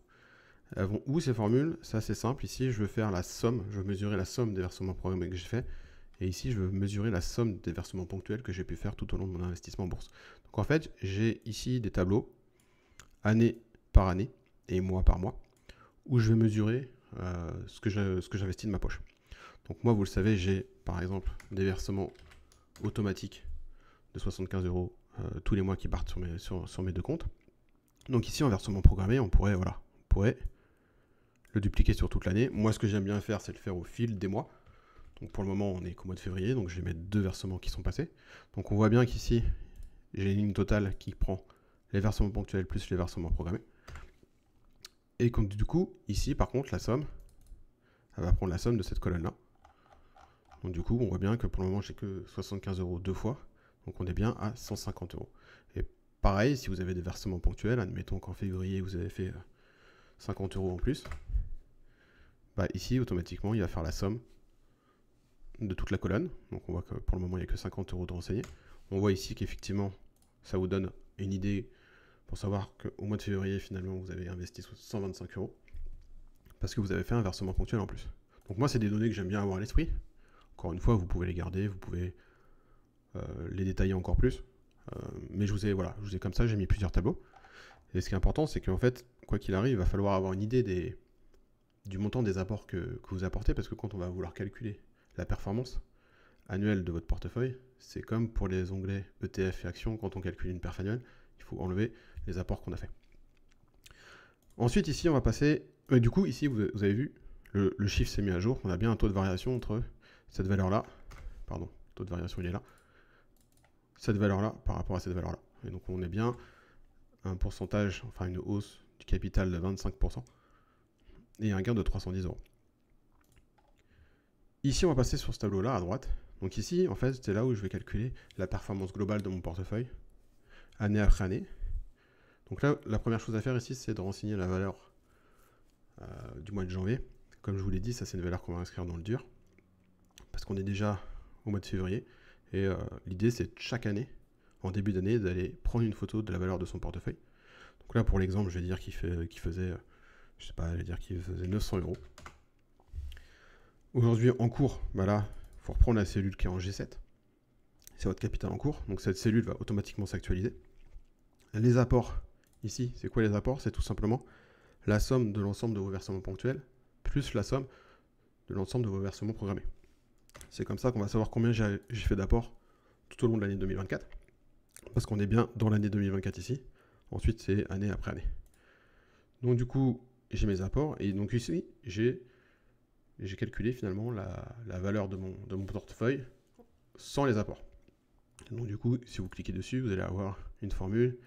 [SPEAKER 1] Elles vont où ces formules Ça c'est simple. Ici je veux faire la somme, je veux mesurer la somme des versements programmés que j'ai fait. Et ici je veux mesurer la somme des versements ponctuels que j'ai pu faire tout au long de mon investissement en bourse. Donc en fait j'ai ici des tableaux année par année et mois par mois où je vais mesurer euh, ce que j'investis de ma poche. Donc moi, vous le savez, j'ai par exemple des versements automatiques de 75 euros euh, tous les mois qui partent sur mes, deux comptes. Donc ici, en versement programmé, on pourrait, voilà, on pourrait le dupliquer sur toute l'année. Moi, ce que j'aime bien faire, c'est le faire au fil des mois. Donc pour le moment, on est qu'au mois de février, donc je vais mettre deux versements qui sont passés. Donc on voit bien qu'ici, j'ai une ligne totale qui prend les versements ponctuels plus les versements programmés. Et comme du coup, ici, par contre, la somme, elle va prendre la somme de cette colonne-là. Donc du coup, on voit bien que pour le moment, j'ai que 75 euros deux fois. Donc on est bien à 150 euros. Et pareil, si vous avez des versements ponctuels, admettons qu'en février, vous avez fait 50 euh, euros en plus, bah ici, automatiquement, il va faire la somme de toute la colonne. Donc on voit que pour le moment, il n'y a que 50 euros de renseigner. On voit ici qu'effectivement, ça vous donne une idée pour savoir qu'au mois de février, finalement, vous avez investi 125 euros parce que vous avez fait un versement ponctuel en plus. Donc moi, c'est des données que j'aime bien avoir à l'esprit. Encore une fois, vous pouvez les garder, vous pouvez euh, les détailler encore plus. Euh, mais je vous ai, voilà, je vous ai comme ça, j'ai mis plusieurs tableaux. Et ce qui est important, c'est qu'en fait, quoi qu'il arrive, il va falloir avoir une idée des, du montant des apports que, que vous apportez, parce que quand on va vouloir calculer la performance annuelle de votre portefeuille, c'est comme pour les onglets ETF et actions, quand on calcule une perf annuelle, il faut enlever les apports qu'on a fait. Ensuite, ici, on va passer. Euh, du coup, ici, vous, avez vu, le, chiffre s'est mis à jour. On a bien un taux de variation entre cette valeur-là. Pardon, taux de variation, il est là. Cette valeur-là par rapport à cette valeur-là. Et donc, on est bien un pourcentage, enfin une hausse du capital de 25% et un gain de 310 euros. Ici, on va passer sur ce tableau-là à droite. Donc ici, en fait, c'est là où je vais calculer la performance globale de mon portefeuille, année après année. Donc là, la première chose à faire ici, c'est de renseigner la valeur euh, du mois de janvier. Comme je vous l'ai dit, ça c'est une valeur qu'on va inscrire dans le dur. Parce qu'on est déjà au mois de février. Et euh, l'idée, c'est chaque année, en début d'année, d'aller prendre une photo de la valeur de son portefeuille. Donc là, pour l'exemple, je vais dire qu'il qu'il faisait, euh, je sais pas, dire qu'il faisait 900 euros. Aujourd'hui, en cours, il bah faut reprendre la cellule qui est en G7. C'est votre capital en cours. Donc cette cellule va automatiquement s'actualiser. Les apports Ici, c'est quoi les apports C'est tout simplement la somme de l'ensemble de vos versements ponctuels plus la somme de l'ensemble de vos versements programmés. C'est comme ça qu'on va savoir combien j'ai fait d'apports tout au long de l'année 2024, parce qu'on est bien dans l'année 2024 ici. Ensuite, c'est année après année. Donc du coup, j'ai mes apports, et donc ici, j'ai calculé finalement la, valeur de mon portefeuille sans les apports. Donc du coup, si vous cliquez dessus, vous allez avoir une formule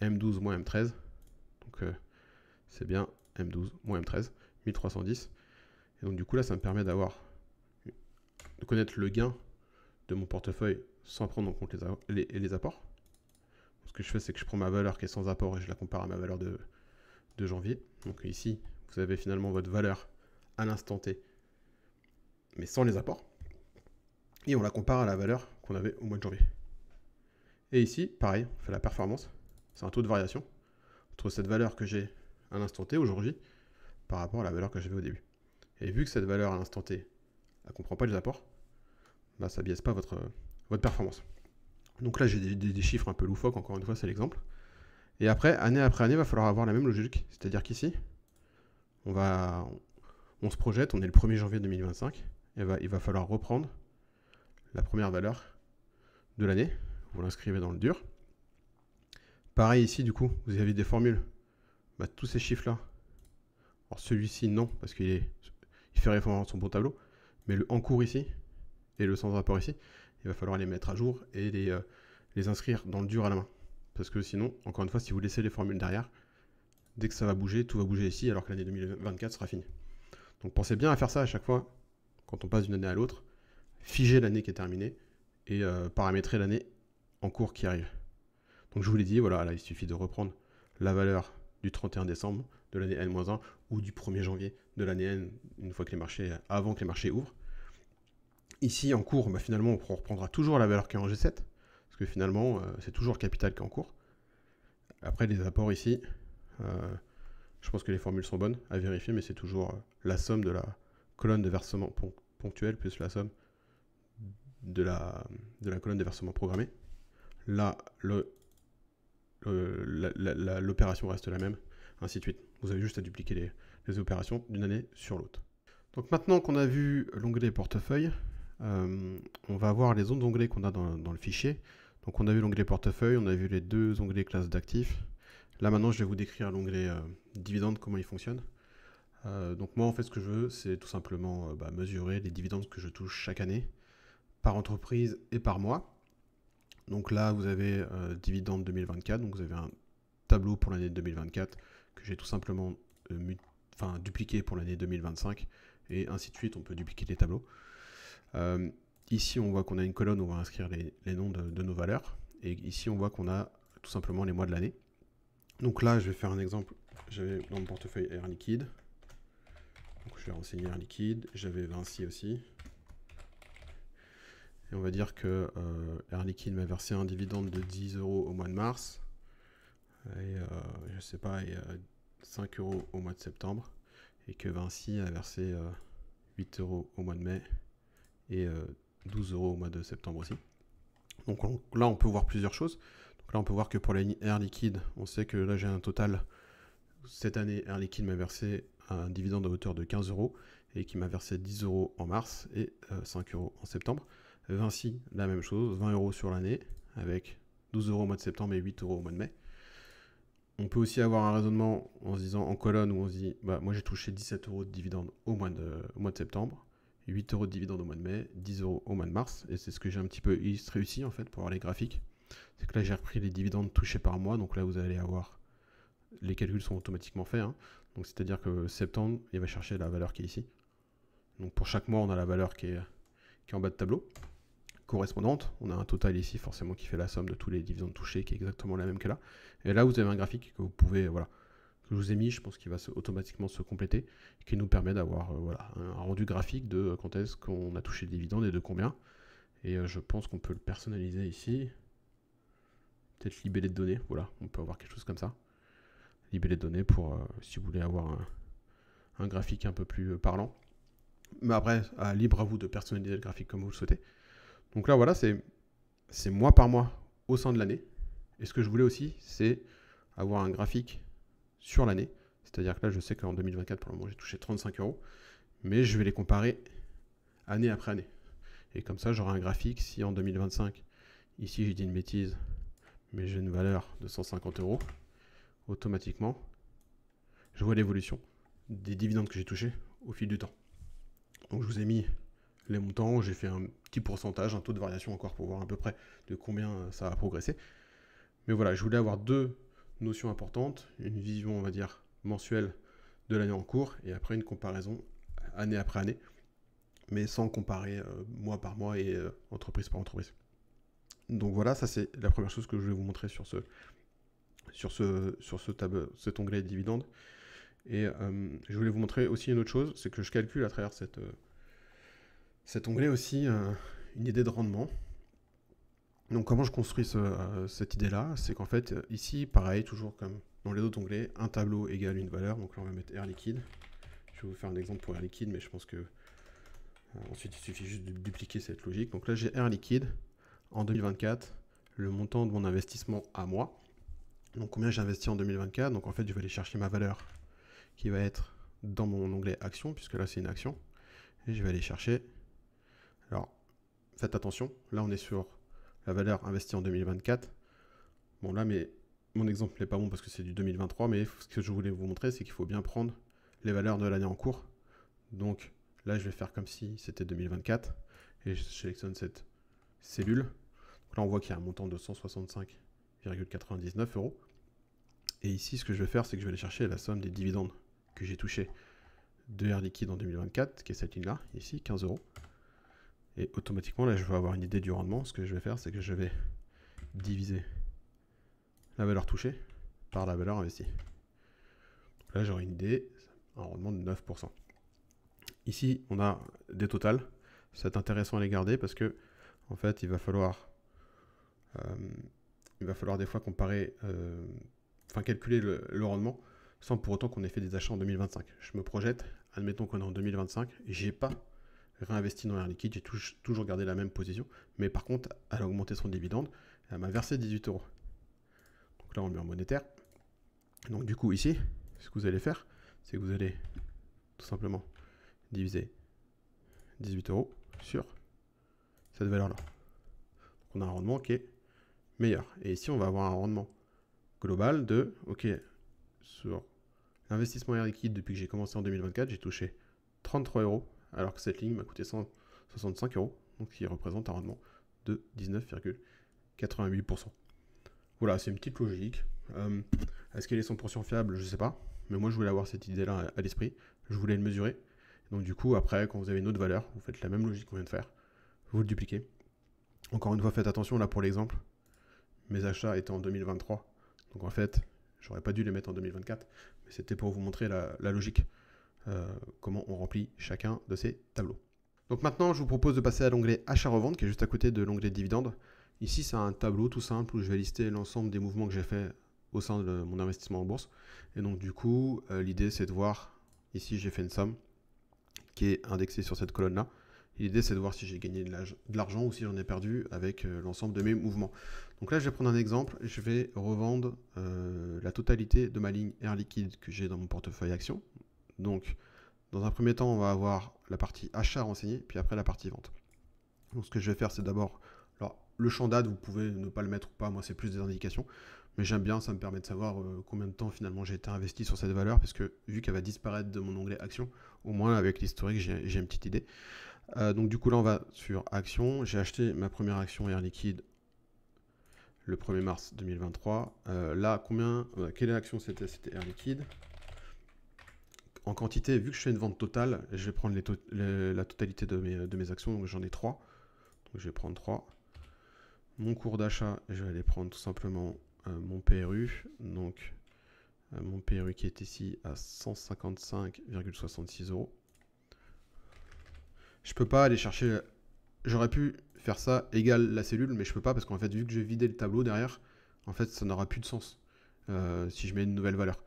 [SPEAKER 1] M12 M13. Donc euh, c'est bien M12 M13, 1310. Et donc du coup là, ça me permet d'avoir de connaître le gain de mon portefeuille sans prendre en compte les, apports. ce que je fais, c'est que je prends ma valeur qui est sans apport et je la compare à ma valeur de, de janvier. Donc ici, vous avez finalement votre valeur à l'instant T, mais sans les apports. Et on la compare à la valeur qu'on avait au mois de janvier. Et ici, pareil, on fait la performance. C'est un taux de variation entre cette valeur que j'ai à l'instant t aujourd'hui par rapport à la valeur que j'avais au début. Et vu que cette valeur à l'instant t, ne comprend pas les apports, bah ça biaise pas votre, performance. Donc là, j'ai des, chiffres un peu loufoques, encore une fois, c'est l'exemple. Et après, année après année, il va falloir avoir la même logique. C'est-à-dire qu'ici, on, se projette, on est le 1er janvier 2025, et il va falloir reprendre la première valeur de l'année. Vous l'inscrivez dans le dur, Pareil ici, du coup, vous avez des formules. Bah, tous ces chiffres-là. Alors celui-ci, non, parce qu'il est, il fait référence à son bon tableau. Mais le en cours ici et le sans rapport ici, il va falloir les mettre à jour et les, euh, inscrire dans le dur à la main. Parce que sinon, encore une fois, si vous laissez les formules derrière, dès que ça va bouger, tout va bouger ici, alors que l'année 2024 sera finie. Donc pensez bien à faire ça à chaque fois, quand on passe d'une année à l'autre, figer l'année qui est terminée et euh, paramétrer l'année en cours qui arrive. Donc je vous l'ai dit, voilà, là il suffit de reprendre la valeur du 31 décembre de l'année N-1 ou du 1er janvier de l'année N, une fois que les marchés, avant que les marchés ouvrent. Ici, en cours, bah, finalement, on reprendra toujours la valeur qui est en G7, parce que finalement, euh, c'est toujours le capital qui est en cours. Après, les apports ici, euh, je pense que les formules sont bonnes à vérifier, mais c'est toujours euh, la somme de la colonne de versement ponctuel plus la somme de la, de la colonne de versement programmée. Là, le euh, l'opération reste la même, ainsi de suite. Vous avez juste à dupliquer les, opérations d'une année sur l'autre. Donc maintenant qu'on a vu l'onglet portefeuille, euh, on va voir les autres onglets qu'on a dans, le fichier. Donc on a vu l'onglet portefeuille, on a vu les deux onglets classes d'actifs. Là maintenant je vais vous décrire l'onglet dividende, euh, dividendes, comment il fonctionne. donc moi en fait ce que je veux c'est tout simplement bah, mesurer les dividendes que je touche chaque année par entreprise et par mois. Donc là, vous avez euh, dividende 2024, donc vous avez un tableau pour l'année 2024 que j'ai tout simplement euh, dupliqué pour l'année 2025, et ainsi de suite, on peut dupliquer les tableaux. Euh, ici, on voit qu'on a une colonne où on va inscrire les, noms de, nos valeurs, et ici, on voit qu'on a tout simplement les mois de l'année. Donc là, je vais faire un exemple, j'avais dans mon portefeuille Air Liquide, donc je vais renseigner Air Liquide, j'avais Vinci aussi, et on va dire que euh, Air Liquide m'a versé un dividende de 10 euros au mois de mars. Et euh, je sais pas, et, 5 euh, euros au mois de septembre. Et que Vinci a versé 8 euros au mois de mai. Et 12 euros au mois de septembre aussi. Donc là, on peut voir plusieurs choses. Donc là, on peut voir que pour les Air Liquide, on sait que là, j'ai un total. Cette année, Air Liquide m'a versé un dividende à hauteur de 15 euros et qui m'a versé 10 euros en mars et 5 euros en septembre. Vinci, la même chose, 20 euros sur l'année, avec 12 euros au mois de septembre et 8 euros au mois de mai. On peut aussi avoir un raisonnement en se disant en colonne où on se dit bah, moi j'ai touché 17 euros de dividendes au mois de, mois de septembre, 8 euros de dividendes au mois de mai, 10 euros au mois de mars, et c'est ce que j'ai un petit peu illustré ici en fait pour avoir les graphiques. C'est que là j'ai repris les dividendes touchés par mois, donc là vous allez avoir les calculs sont automatiquement faits. Hein. Donc c'est-à-dire que septembre, il va chercher la valeur qui est ici. Donc pour chaque mois, on a la valeur qui est, qui est en bas de tableau correspondante. On a un total ici forcément qui fait la somme de tous les dividendes touchés qui est exactement la même que là. Et là vous avez un graphique que vous pouvez, voilà, que je vous ai mis, je pense qu'il va automatiquement se compléter, qui nous permet d'avoir euh, voilà, un rendu graphique de euh, quand est-ce qu'on a touché le dividende et de combien. Et euh, je pense qu'on peut le personnaliser ici. Peut-être libellé de données, voilà, on peut avoir quelque chose comme ça. Libellé de données pour, si vous voulez avoir un, graphique un peu plus parlant. Mais après, libre à vous de personnaliser le graphique comme vous le souhaitez. Donc là, voilà, c'est, mois par mois au sein de l'année. Et ce que je voulais aussi, c'est avoir un graphique sur l'année. C'est-à-dire que là, je sais qu'en 2024, pour le moment, j'ai touché 35 euros. Mais je vais les comparer année après année. Et comme ça, j'aurai un graphique. Si en 2025, ici, j'ai dit une bêtise, mais j'ai une valeur de 150 euros, automatiquement, je vois l'évolution des dividendes que j'ai touchés au fil du temps. Donc, je vous ai mis les montants, j'ai fait un petit pourcentage, un taux de variation encore pour voir à peu près de combien euh, ça a progressé. Mais voilà, je voulais avoir deux notions importantes, une vision, on va dire, mensuelle de l'année en cours, et après une comparaison année après année, mais sans comparer euh, mois par mois et euh, entreprise par entreprise. Donc voilà, ça c'est la première chose que je vais vous montrer sur ce, sur ce, sur ce cet onglet dividendes. Et je voulais vous montrer aussi une autre chose, c'est que je calcule à travers cette cet onglet aussi, euh, une idée de rendement. Donc comment je construis euh, cette idée-là C'est qu'en fait, euh, ici, pareil, toujours comme dans les autres onglets, un tableau égale une valeur. Donc là, on va mettre R liquide. Je vais vous faire un exemple pour R liquide, mais je pense que ensuite, il suffit juste de dupliquer cette logique. Donc là, j'ai R liquide. En 2024, le montant de mon investissement à moi. Donc combien j'ai investi en 2024 Donc en fait, je vais aller chercher ma valeur qui va être dans mon onglet action, puisque là, c'est une action. Et je vais aller chercher faites attention. Là, on est sur la valeur investie en 2024. Bon, là, mais mon exemple n'est pas bon parce que c'est du 2023, mais ce que je voulais vous montrer, c'est qu'il faut bien prendre les valeurs de l'année en cours. Donc là, je vais faire comme si c'était 2024 et je sélectionne cette cellule. là, on voit qu'il y a un montant de 165,99 euros. Et ici, ce que je vais faire, c'est que je vais aller chercher la somme des dividendes que j'ai touchés de Air Liquide en 2024, qui est cette ligne-là, ici, 15 euros. Et automatiquement, là, je vais avoir une idée du rendement. Ce que je vais faire, c'est que je vais diviser la valeur touchée par la valeur investie. là, j'aurai une idée, un rendement de 9%. Ici, on a des totales. C'est intéressant à les garder parce que, en fait, il va falloir, euh, il va falloir des fois comparer, euh, enfin calculer le, le rendement sans pour autant qu'on ait fait des achats en 2025. Je me projette, admettons qu'on est en 2025, j'ai pas réinvesti dans l'air liquide, j'ai toujours gardé la même position, mais par contre, elle a augmenté son dividende, elle m'a versé 18 euros. Donc là, on le met en monétaire. Donc du coup, ici, ce que vous allez faire, c'est que vous allez tout simplement diviser 18 euros sur cette valeur-là. Donc on a un rendement qui est meilleur. Et ici, on va avoir un rendement global de, ok, sur l'investissement air liquide depuis que j'ai commencé en 2024, j'ai touché 33 euros alors que cette ligne m'a coûté 165 euros, donc qui représente un rendement de 19,88%. Voilà, c'est une petite logique. Euh, est-ce qu'elle est 100% fiable Je ne sais pas. Mais moi, je voulais avoir cette idée-là à l'esprit. Je voulais le mesurer. Donc du coup, après, quand vous avez une autre valeur, vous faites la même logique qu'on vient de faire. Vous le dupliquez. Encore une fois, faites attention là pour l'exemple. Mes achats étaient en 2023. Donc en fait, j'aurais pas dû les mettre en 2024. Mais c'était pour vous montrer la logique. Euh, comment on remplit chacun de ces tableaux. Donc maintenant, je vous propose de passer à l'onglet achat-revente qui est juste à côté de l'onglet dividende. Ici, c'est un tableau tout simple où je vais lister l'ensemble des mouvements que j'ai fait au sein de mon investissement en bourse. Et donc du coup, euh, l'idée c'est de voir, ici j'ai fait une somme qui est indexée sur cette colonne-là. L'idée c'est de voir si j'ai gagné de l'argent ou si j'en ai perdu avec euh, l'ensemble de mes mouvements. Donc là, je vais prendre un exemple. Je vais revendre la totalité de ma ligne Air Liquide que j'ai dans mon portefeuille action, donc, dans un premier temps, on va avoir la partie achat renseigné, puis après la partie vente. Donc, ce que je vais faire, c'est d'abord. Alors, le champ date, vous pouvez ne pas le mettre ou pas. Moi, c'est plus des indications. Mais j'aime bien, ça me permet de savoir euh, combien de temps finalement j'ai été investi sur cette valeur, parce que vu qu'elle va disparaître de mon onglet Action, au moins avec l'historique, j'ai une petite idée. Euh, donc du coup là, on va sur Action. J'ai acheté ma première action Air Liquide le 1er mars 2023. Euh, là, combien, quelle action c'était C'était Air Liquide en quantité, vu que je fais une vente totale, je vais prendre la totalité de mes, actions, donc j'en ai 3. Donc je vais prendre 3. Mon cours d'achat, je vais aller prendre tout simplement euh, mon PRU. Donc euh, mon PRU qui est ici à 155,66 euros. Je peux pas aller chercher... Euh, j'aurais pu faire ça égal la cellule, mais je peux pas parce qu'en fait, vu que j'ai vidé le tableau derrière, en fait, ça n'aura plus de sens si je mets une nouvelle valeur.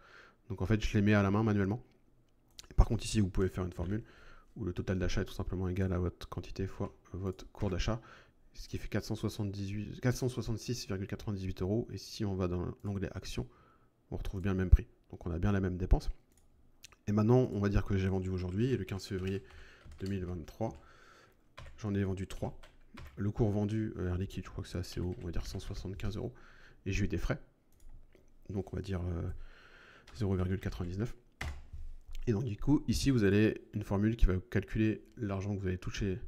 [SPEAKER 1] Donc en fait, je les mets à la main manuellement. Par contre, ici, vous pouvez faire une formule où le total d'achat est tout simplement égal à votre quantité fois votre cours d'achat, ce qui fait 466,98 euros. Et si on va dans l'onglet Actions, on retrouve bien le même prix. Donc on a bien la même dépense. Et maintenant, on va dire que j'ai vendu aujourd'hui, et le 15 février 2023, j'en ai vendu 3. Le cours vendu, euh, liquide, je crois que c'est assez haut, on va dire 175 euros. Et j'ai eu des frais. Donc on va dire 0,99. Euh, donc, du coup, ici, vous avez une formule qui va calculer l'argent que vous avez touché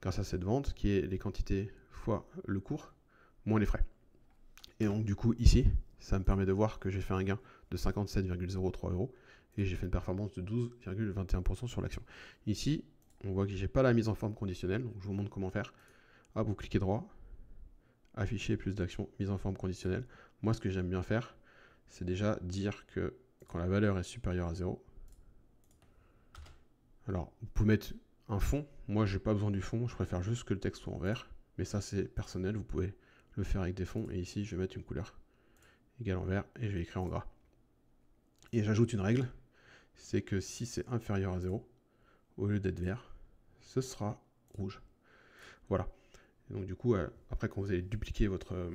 [SPEAKER 1] grâce à cette vente, qui est les quantités fois le cours, moins les frais. Et donc, du coup, ici, ça me permet de voir que j'ai fait un gain de 57,03 euros et j'ai fait une performance de 12,21% sur l'action. Ici, on voit que j'ai pas la mise en forme conditionnelle, donc je vous montre comment faire. Ah, vous cliquez droit, afficher plus d'actions, mise en forme conditionnelle. Moi, ce que j'aime bien faire, c'est déjà dire que quand la valeur est supérieure à 0, alors, vous pouvez mettre un fond. Moi, j'ai pas besoin du fond. Je préfère juste que le texte soit en vert. Mais ça, c'est personnel. Vous pouvez le faire avec des fonds. Et ici, je vais mettre une couleur égale en vert et je vais écrire en gras. Et j'ajoute une règle. C'est que si c'est inférieur à 0, au lieu d'être vert, ce sera rouge. Voilà. donc, du coup, euh, après, quand vous allez dupliquer votre, euh,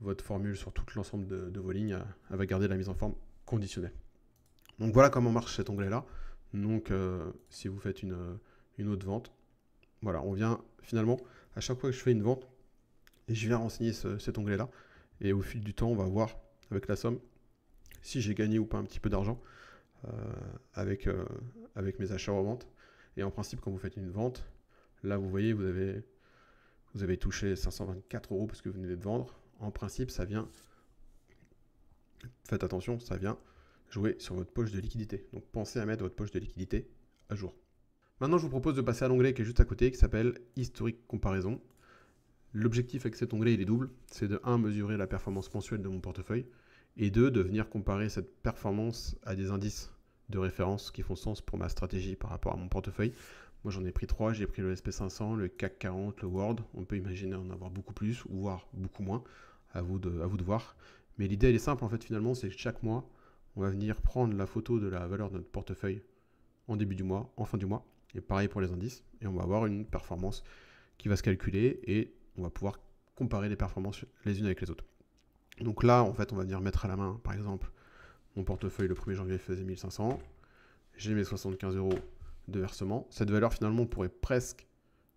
[SPEAKER 1] votre formule sur tout l'ensemble de, de, vos lignes, euh, elle va garder la mise en forme conditionnelle. Donc, voilà comment marche cet onglet-là. Donc, euh, si vous faites une, autre vente. Voilà, on vient finalement, à chaque fois que je fais une vente, je viens renseigner cet onglet-là. Et au fil du temps, on va voir avec la somme si j'ai gagné ou pas un petit peu d'argent euh, avec, euh, avec mes achats vente. Et en principe, quand vous faites une vente, là, vous voyez, vous avez, vous avez touché 524 euros parce que vous venez de vendre. En principe, ça vient... Faites attention, ça vient jouer sur votre poche de liquidité. Donc pensez à mettre votre poche de liquidité à jour. Maintenant, je vous propose de passer à l'onglet qui est juste à côté, qui s'appelle Historique comparaison. L'objectif avec cet onglet, il est double. C'est de 1. mesurer la performance mensuelle de mon portefeuille, et 2. de venir comparer cette performance à des indices de référence qui font sens pour ma stratégie par rapport à mon portefeuille. Moi, j'en ai pris 3. J'ai pris le SP500, le CAC 40, le World. On peut imaginer en avoir beaucoup plus, ou voire beaucoup moins. À vous de, à vous de voir. Mais l'idée, elle est simple, en fait, finalement, c'est chaque mois, on va venir prendre la photo de la valeur de notre portefeuille en début du mois, en fin du mois, et pareil pour les indices, et on va avoir une performance qui va se calculer et on va pouvoir comparer les performances les unes avec les autres. Donc là, en fait, on va venir mettre à la main, par exemple, mon portefeuille le 1er janvier faisait 1500, j'ai mes 75 euros de versement. Cette valeur, finalement, on pourrait presque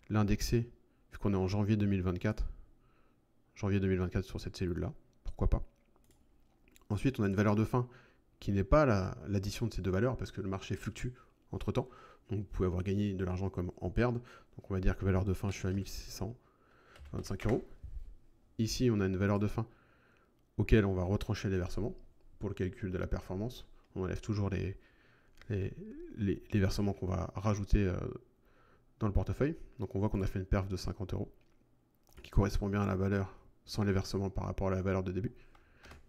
[SPEAKER 1] l'indexer, vu qu'on est en janvier 2024, janvier 2024 sur cette cellule-là, pourquoi pas. Ensuite, on a une valeur de fin qui n'est pas l'addition de ces deux valeurs, parce que le marché fluctue entre temps. Donc vous pouvez avoir gagné de l'argent comme en perdre. Donc on va dire que valeur de fin, je suis à 1625 euros. Ici, on a une valeur de fin auquel on va retrancher les versements pour le calcul de la performance. On enlève toujours les, les, versements qu'on va rajouter euh, dans le portefeuille. Donc on voit qu'on a fait une perf de 50 euros qui correspond bien à la valeur sans les versements par rapport à la valeur de début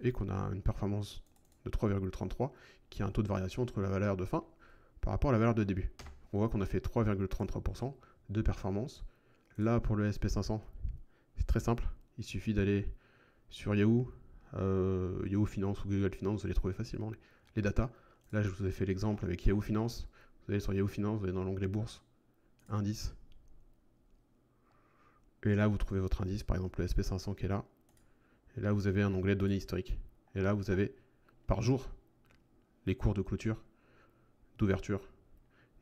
[SPEAKER 1] et qu'on a une performance de 3,33, qui a un taux de variation entre la valeur de fin par rapport à la valeur de début. On voit qu'on a fait 3,33% de performance. Là, pour le SP500, c'est très simple. Il suffit d'aller sur Yahoo, euh, Yahoo Finance ou Google Finance, vous allez trouver facilement les, les datas. Là, je vous ai fait l'exemple avec Yahoo Finance. Vous allez sur Yahoo Finance, vous allez dans l'onglet bourse, indice. Et là, vous trouvez votre indice, par exemple le SP500 qui est là. Et là, vous avez un onglet données historiques. Et là, vous avez par jour les cours de clôture, d'ouverture.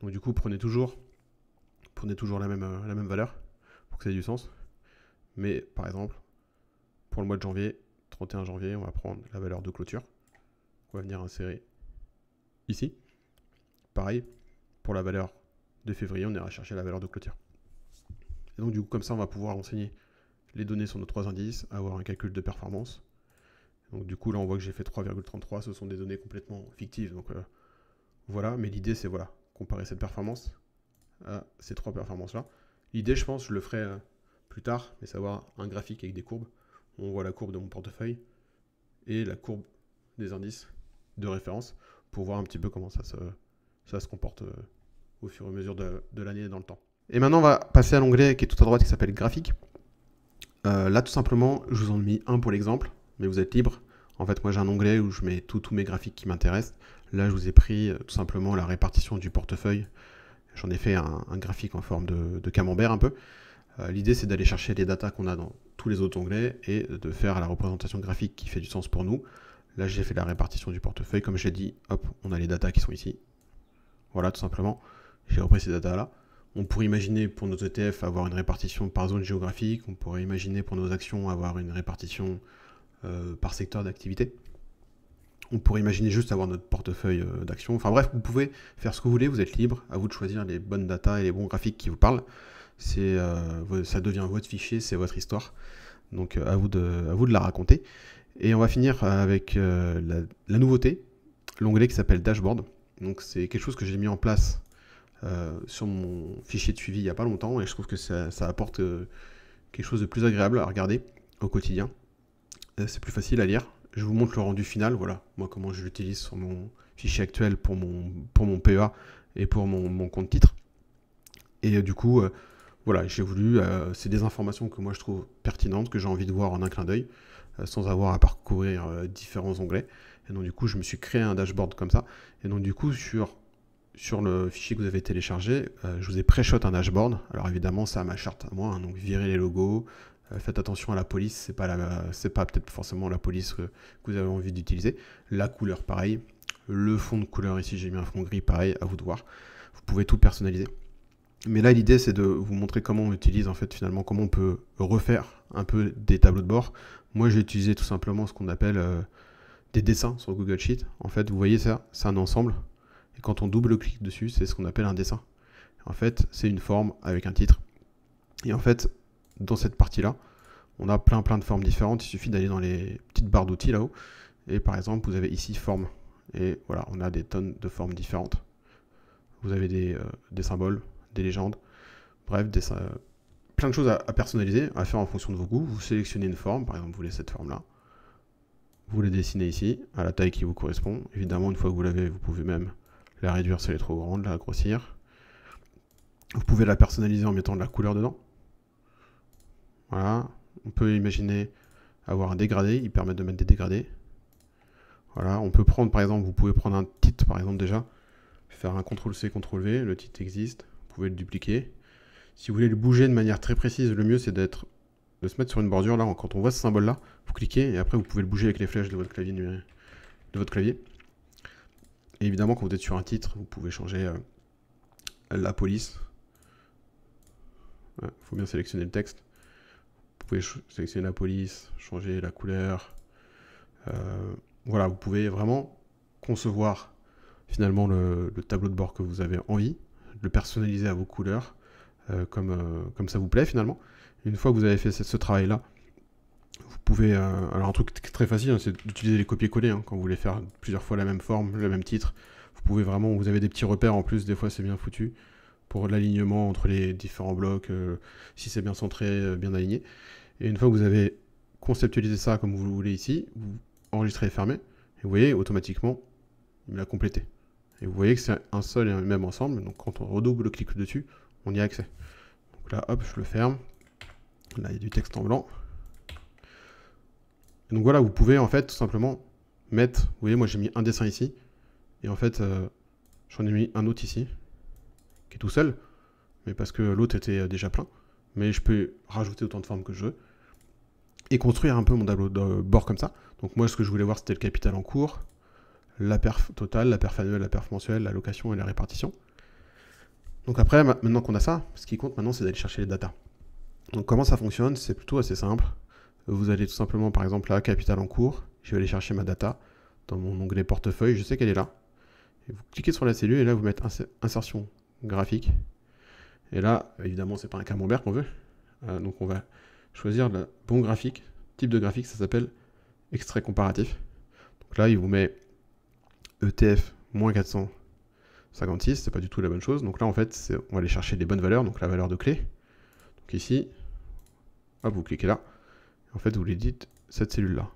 [SPEAKER 1] Donc du coup, prenez toujours, prenez toujours la même, euh, la même valeur pour que ça ait du sens. Mais par exemple, pour le mois de janvier, 31 janvier, on va prendre la valeur de clôture. On va venir insérer ici. Pareil, pour la valeur de février, on ira chercher la valeur de clôture. Et donc du coup, comme ça, on va pouvoir renseigner les données sur nos trois indices, avoir un calcul de performance, donc du coup là on voit que j'ai fait 3,33, ce sont des données complètement fictives. Donc euh, voilà, mais l'idée c'est voilà, comparer cette performance à ces trois performances là. L'idée je pense je le ferai euh, plus tard, mais savoir un graphique avec des courbes. On voit la courbe de mon portefeuille et la courbe des indices de référence pour voir un petit peu comment ça se, ça se comporte euh, au fur et à mesure de, de l'année dans le temps. Et maintenant on va passer à l'onglet qui est tout à droite qui s'appelle graphique. là tout simplement je vous en ai mis un pour l'exemple mais vous êtes libre. En fait, moi j'ai un onglet où je mets tous mes graphiques qui m'intéressent. Là, je vous ai pris euh, tout simplement la répartition du portefeuille. J'en ai fait un, graphique en forme de, camembert un peu. Euh, l'idée, c'est d'aller chercher les datas qu'on a dans tous les autres onglets et de faire la représentation graphique qui fait du sens pour nous. Là, j'ai fait la répartition du portefeuille. Comme j'ai dit, hop, on a les datas qui sont ici. Voilà, tout simplement. J'ai repris ces datas-là. On pourrait imaginer pour nos ETF avoir une répartition par zone géographique. On pourrait imaginer pour nos actions avoir une répartition euh, par secteur d'activité. On pourrait imaginer juste avoir notre portefeuille euh, d'action. Enfin bref, vous pouvez faire ce que vous voulez, vous êtes libre, à vous de choisir les bonnes datas et les bons graphiques qui vous parlent. C'est, euh, ça devient votre fichier, c'est votre histoire. Donc à, vous de, à vous de la raconter. Et on va finir avec la, nouveauté, l'onglet qui s'appelle Dashboard. Donc c'est quelque chose que j'ai mis en place sur mon fichier de suivi il n'y a pas longtemps et je trouve que ça apporte quelque chose de plus agréable à regarder au quotidien. Euh, c'est plus facile à lire. Je vous montre le rendu final, voilà, moi comment je l'utilise sur mon fichier actuel pour mon, pour mon PEA et pour mon, compte titre. Et euh, du coup, euh, voilà, j'ai voulu, c'est des informations que moi je trouve pertinentes, que j'ai envie de voir en un clin d'œil, sans avoir à parcourir différents onglets. Et donc du coup, je me suis créé un dashboard comme ça. Et donc du coup, sur, sur le fichier que vous avez téléchargé, je vous ai pré-shot un dashboard. Alors évidemment, ça à ma charte à moi, hein, donc virer les logos, euh, faites attention à la police, c'est pas, c'est pas peut-être forcément la police que, vous avez envie d'utiliser. La couleur, pareil. Le fond de couleur, ici j'ai mis un fond gris, pareil, à vous de voir. Vous pouvez tout personnaliser. Mais là, l'idée, c'est de vous montrer comment on utilise, en fait, finalement, comment on peut refaire un peu des tableaux de bord. Moi, j'ai utilisé tout simplement ce qu'on appelle euh, des dessins sur Google Sheet. En fait, vous voyez ça, c'est un ensemble. Et quand on double-clique dessus, c'est ce qu'on appelle un dessin. En fait, c'est une forme avec un titre. Et en fait, dans cette partie-là. On a plein plein de formes différentes, il suffit d'aller dans les petites barres d'outils là-haut. Et par exemple, vous avez ici forme. Et voilà, on a des tonnes de formes différentes. Vous avez des, euh, des symboles, des légendes, bref, des, plein de choses à, à, personnaliser, à faire en fonction de vos goûts. Vous sélectionnez une forme, par exemple, vous voulez cette forme-là. Vous la dessinez ici, à la taille qui vous correspond. Évidemment, une fois que vous l'avez, vous pouvez même la réduire si elle est trop grande, la grossir. Vous pouvez la personnaliser en mettant de la couleur dedans. Voilà. On peut imaginer avoir un dégradé. Il permet de mettre des dégradés. Voilà. On peut prendre, par exemple, vous pouvez prendre un titre, par exemple, déjà. Faire un CTRL-C, CTRL-V. Le titre existe. Vous pouvez le dupliquer. Si vous voulez le bouger de manière très précise, le mieux, c'est d'être de se mettre sur une bordure. Là, quand on voit ce symbole-là, vous cliquez et après, vous pouvez le bouger avec les flèches de votre clavier De votre clavier. Et évidemment, quand vous êtes sur un titre, vous pouvez changer euh, la police. Il faut bien sélectionner le texte. Vous pouvez sélectionner la police, changer la couleur. Euh, voilà, vous pouvez vraiment concevoir finalement le, tableau de bord que vous avez envie, le personnaliser à vos couleurs, euh, euh, comme, ça vous plaît finalement. Une fois que vous avez fait ce, travail-là, vous pouvez... alors un truc très facile, hein, c'est d'utiliser les copier-coller, hein. quand vous voulez faire plusieurs fois la même forme, le même titre. Vous pouvez vraiment... Vous avez des petits repères en plus, des fois c'est bien foutu pour l'alignement entre les différents blocs, euh, si c'est bien centré, euh, bien aligné. Et une fois que vous avez conceptualisé ça comme vous le voulez ici, vous enregistrez et fermez, et vous voyez automatiquement, il me l'a complété. Et vous voyez que c'est un seul et un même ensemble, donc quand on redouble le clic dessus, on y a accès. Donc là, hop, je le ferme. Là, il y a du texte en blanc. Et donc voilà, vous pouvez en fait tout simplement mettre, vous voyez, moi j'ai mis un dessin ici, et en fait, euh, j'en ai mis un autre ici, qui est tout seul, mais parce que l'autre était euh, déjà plein. Mais je peux rajouter autant de formes que je veux et construire un peu mon tableau de bord comme ça. Donc moi, ce que je voulais voir, c'était le capital en cours, la perf totale, la perf annuelle, la perf mensuelle, la location et la répartition. Donc après, maintenant qu'on a ça, ce qui compte maintenant, c'est d'aller chercher les datas. Donc comment ça fonctionne C'est plutôt assez simple. Vous allez tout simplement, par exemple, là, capital en cours. Je vais aller chercher ma data dans mon onglet portefeuille. Je sais qu'elle est là. vous cliquez sur la cellule et là, vous mettez insertion graphique. Et là, évidemment, c'est pas un camembert qu'on veut. Euh, donc on va choisir le bon graphique, type de graphique, ça s'appelle extrait comparatif. Donc là, il vous met ETF-456, c'est pas du tout la bonne chose. Donc là, en fait, on va aller chercher les bonnes valeurs, donc la valeur de clé. Donc ici, hop, vous cliquez là. En fait, vous lui dites cette cellule-là.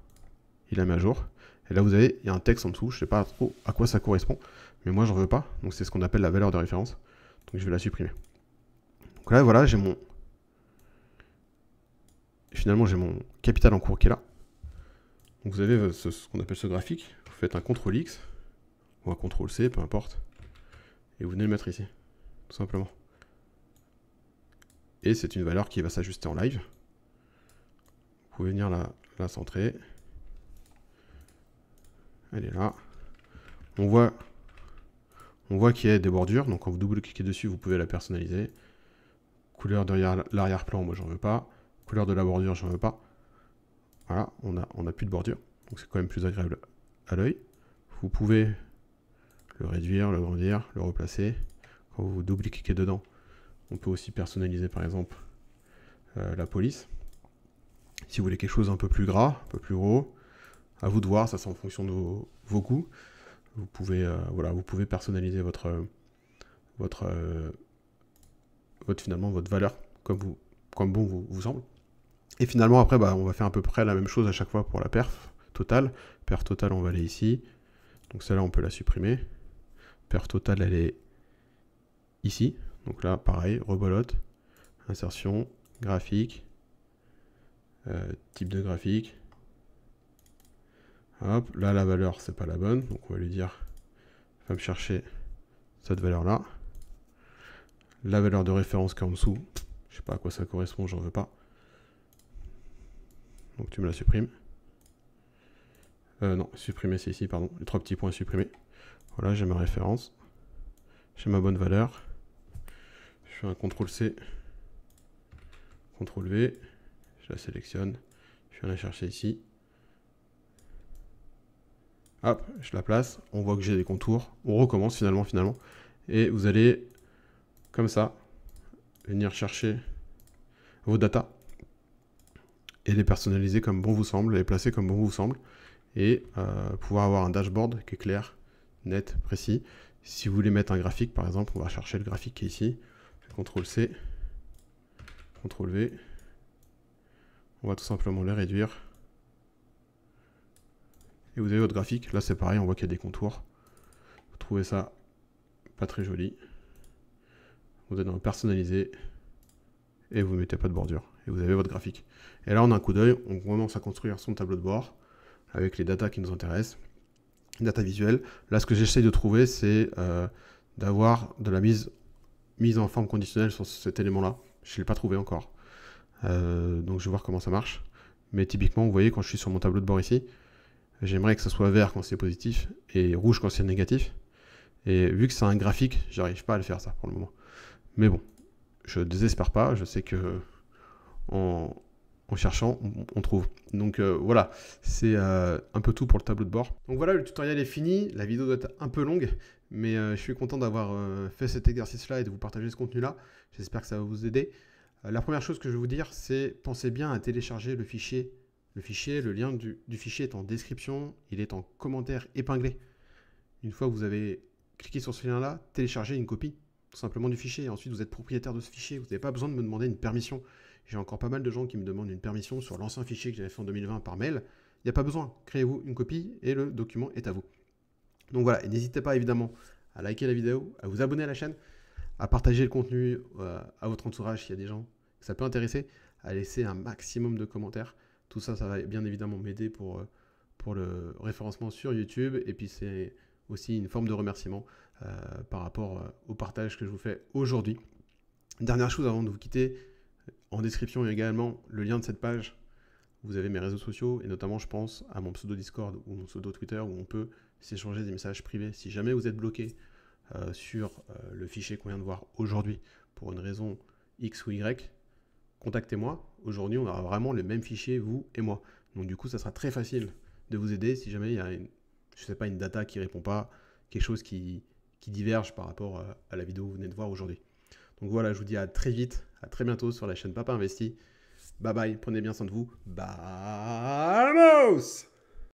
[SPEAKER 1] Il la met à jour. Et là, vous avez, il y a un texte en dessous, je sais pas trop à quoi ça correspond, mais moi, je veux pas. Donc c'est ce qu'on appelle la valeur de référence. Donc je vais la supprimer. Donc là, voilà, j'ai mon... Finalement, j'ai mon capital en cours qui est là. Donc vous avez euh, ce, qu'on appelle ce graphique. Vous faites un CTRL X ou un CTRL C, peu importe. Et vous venez le mettre ici, tout simplement. Et c'est une valeur qui va s'ajuster en live. Vous pouvez venir la, la centrer. Elle est là. On voit on voit qu'il y a des bordures, donc quand vous double-cliquez dessus, vous pouvez la personnaliser. Couleur derrière l'arrière-plan, moi j'en veux pas. Couleur de la bordure, j'en veux pas. Voilà, on a, on a plus de bordure, donc c'est quand même plus agréable à l'œil. Vous pouvez le réduire, le grandir, le replacer. Quand vous double-cliquez dedans, on peut aussi personnaliser par exemple euh, la police. Si vous voulez quelque chose un peu plus gras, un peu plus gros, à vous de voir, ça c'est en fonction de vos goûts. Vous pouvez, euh, voilà, vous pouvez personnaliser votre, votre, euh, votre, finalement, votre valeur comme, vous, comme bon vous, vous semble. Et finalement, après, bah, on va faire à peu près la même chose à chaque fois pour la perf totale. Perf totale, on va aller ici. Donc celle-là, on peut la supprimer. Perf totale, elle est ici. Donc là, pareil, rebolote, insertion, graphique, euh, type de graphique, là la valeur c'est pas la bonne, donc on va lui dire, va me chercher cette valeur là. La valeur de référence qui est en dessous, je sais pas à quoi ça correspond, j'en veux pas. Donc tu me la supprimes. Euh, non, supprimer c'est ici, pardon, les trois petits points supprimés. Voilà, j'ai ma référence, j'ai ma bonne valeur. Je fais un CTRL C, CTRL V, je la sélectionne, je viens la chercher ici, Hop, je la place. On voit que j'ai des contours. On recommence finalement, finalement. Et vous allez, comme ça, venir chercher vos datas et les personnaliser comme bon vous semble, les placer comme bon vous semble, et euh, pouvoir avoir un dashboard qui est clair, net, précis. Si vous voulez mettre un graphique, par exemple, on va chercher le graphique qui est ici. CTRL-C, CTRL-V. On va tout simplement les réduire. Et vous avez votre graphique. Là, c'est pareil, on voit qu'il y a des contours. Vous trouvez ça pas très joli. Vous êtes dans le personnaliser et vous ne mettez pas de bordure. Et vous avez votre graphique. Et là, on a un coup d'œil, on commence à construire son tableau de bord avec les datas qui nous intéressent, data visuelle. Là, ce que j'essaye de trouver, c'est euh, d'avoir de la mise, mise en forme conditionnelle sur cet élément-là. Je ne l'ai pas trouvé encore. Euh, donc, je vais voir comment ça marche. Mais typiquement, vous voyez, quand je suis sur mon tableau de bord ici, J'aimerais que ce soit vert quand c'est positif et rouge quand c'est négatif. Et vu que c'est un graphique, j'arrive pas à le faire ça pour le moment. Mais bon, je désespère pas, je sais que en, cherchant, on, trouve. Donc euh, voilà, c'est euh, un peu tout pour le tableau de bord. Donc voilà, le tutoriel est fini, la vidéo doit être un peu longue, mais euh, je suis content d'avoir fait cet exercice-là et de vous partager ce contenu-là. J'espère que ça va vous aider. la première chose que je vais vous dire, c'est pensez bien à télécharger le fichier le fichier, le lien du, fichier est en description, il est en commentaire épinglé. Une fois que vous avez cliqué sur ce lien-là, téléchargez une copie tout simplement du fichier. ensuite, vous êtes propriétaire de ce fichier. Vous n'avez pas besoin de me demander une permission. J'ai encore pas mal de gens qui me demandent une permission sur l'ancien fichier que j'avais fait en 2020 par mail. Il n'y a pas besoin. Créez-vous une copie et le document est à vous. Donc voilà, n'hésitez pas évidemment à liker la vidéo, à vous abonner à la chaîne, à partager le contenu euh, à votre entourage s'il y a des gens que ça peut intéresser, à laisser un maximum de commentaires. Tout ça, ça va bien évidemment m'aider pour, euh, pour le référencement sur YouTube. Et puis c'est aussi une forme de remerciement euh, par rapport euh, au partage que je vous fais aujourd'hui. Dernière chose avant de vous quitter, en description également le lien de cette page. Vous avez mes réseaux sociaux et notamment je pense à mon pseudo Discord ou mon pseudo Twitter où on peut s'échanger des messages privés. Si jamais vous êtes bloqué sur le fichier qu'on vient de voir aujourd'hui pour une raison X ou Y, contactez-moi Aujourd'hui, on aura vraiment le même fichier, vous et moi. Donc du coup, ça sera très facile de vous aider si jamais il y a une, je sais pas, une data qui répond pas, quelque chose qui, diverge par rapport euh, à la vidéo que vous venez de voir aujourd'hui. Donc voilà, je vous dis à très vite, à très bientôt sur la chaîne Papa Investi. Bye bye, prenez bien soin de vous. Bye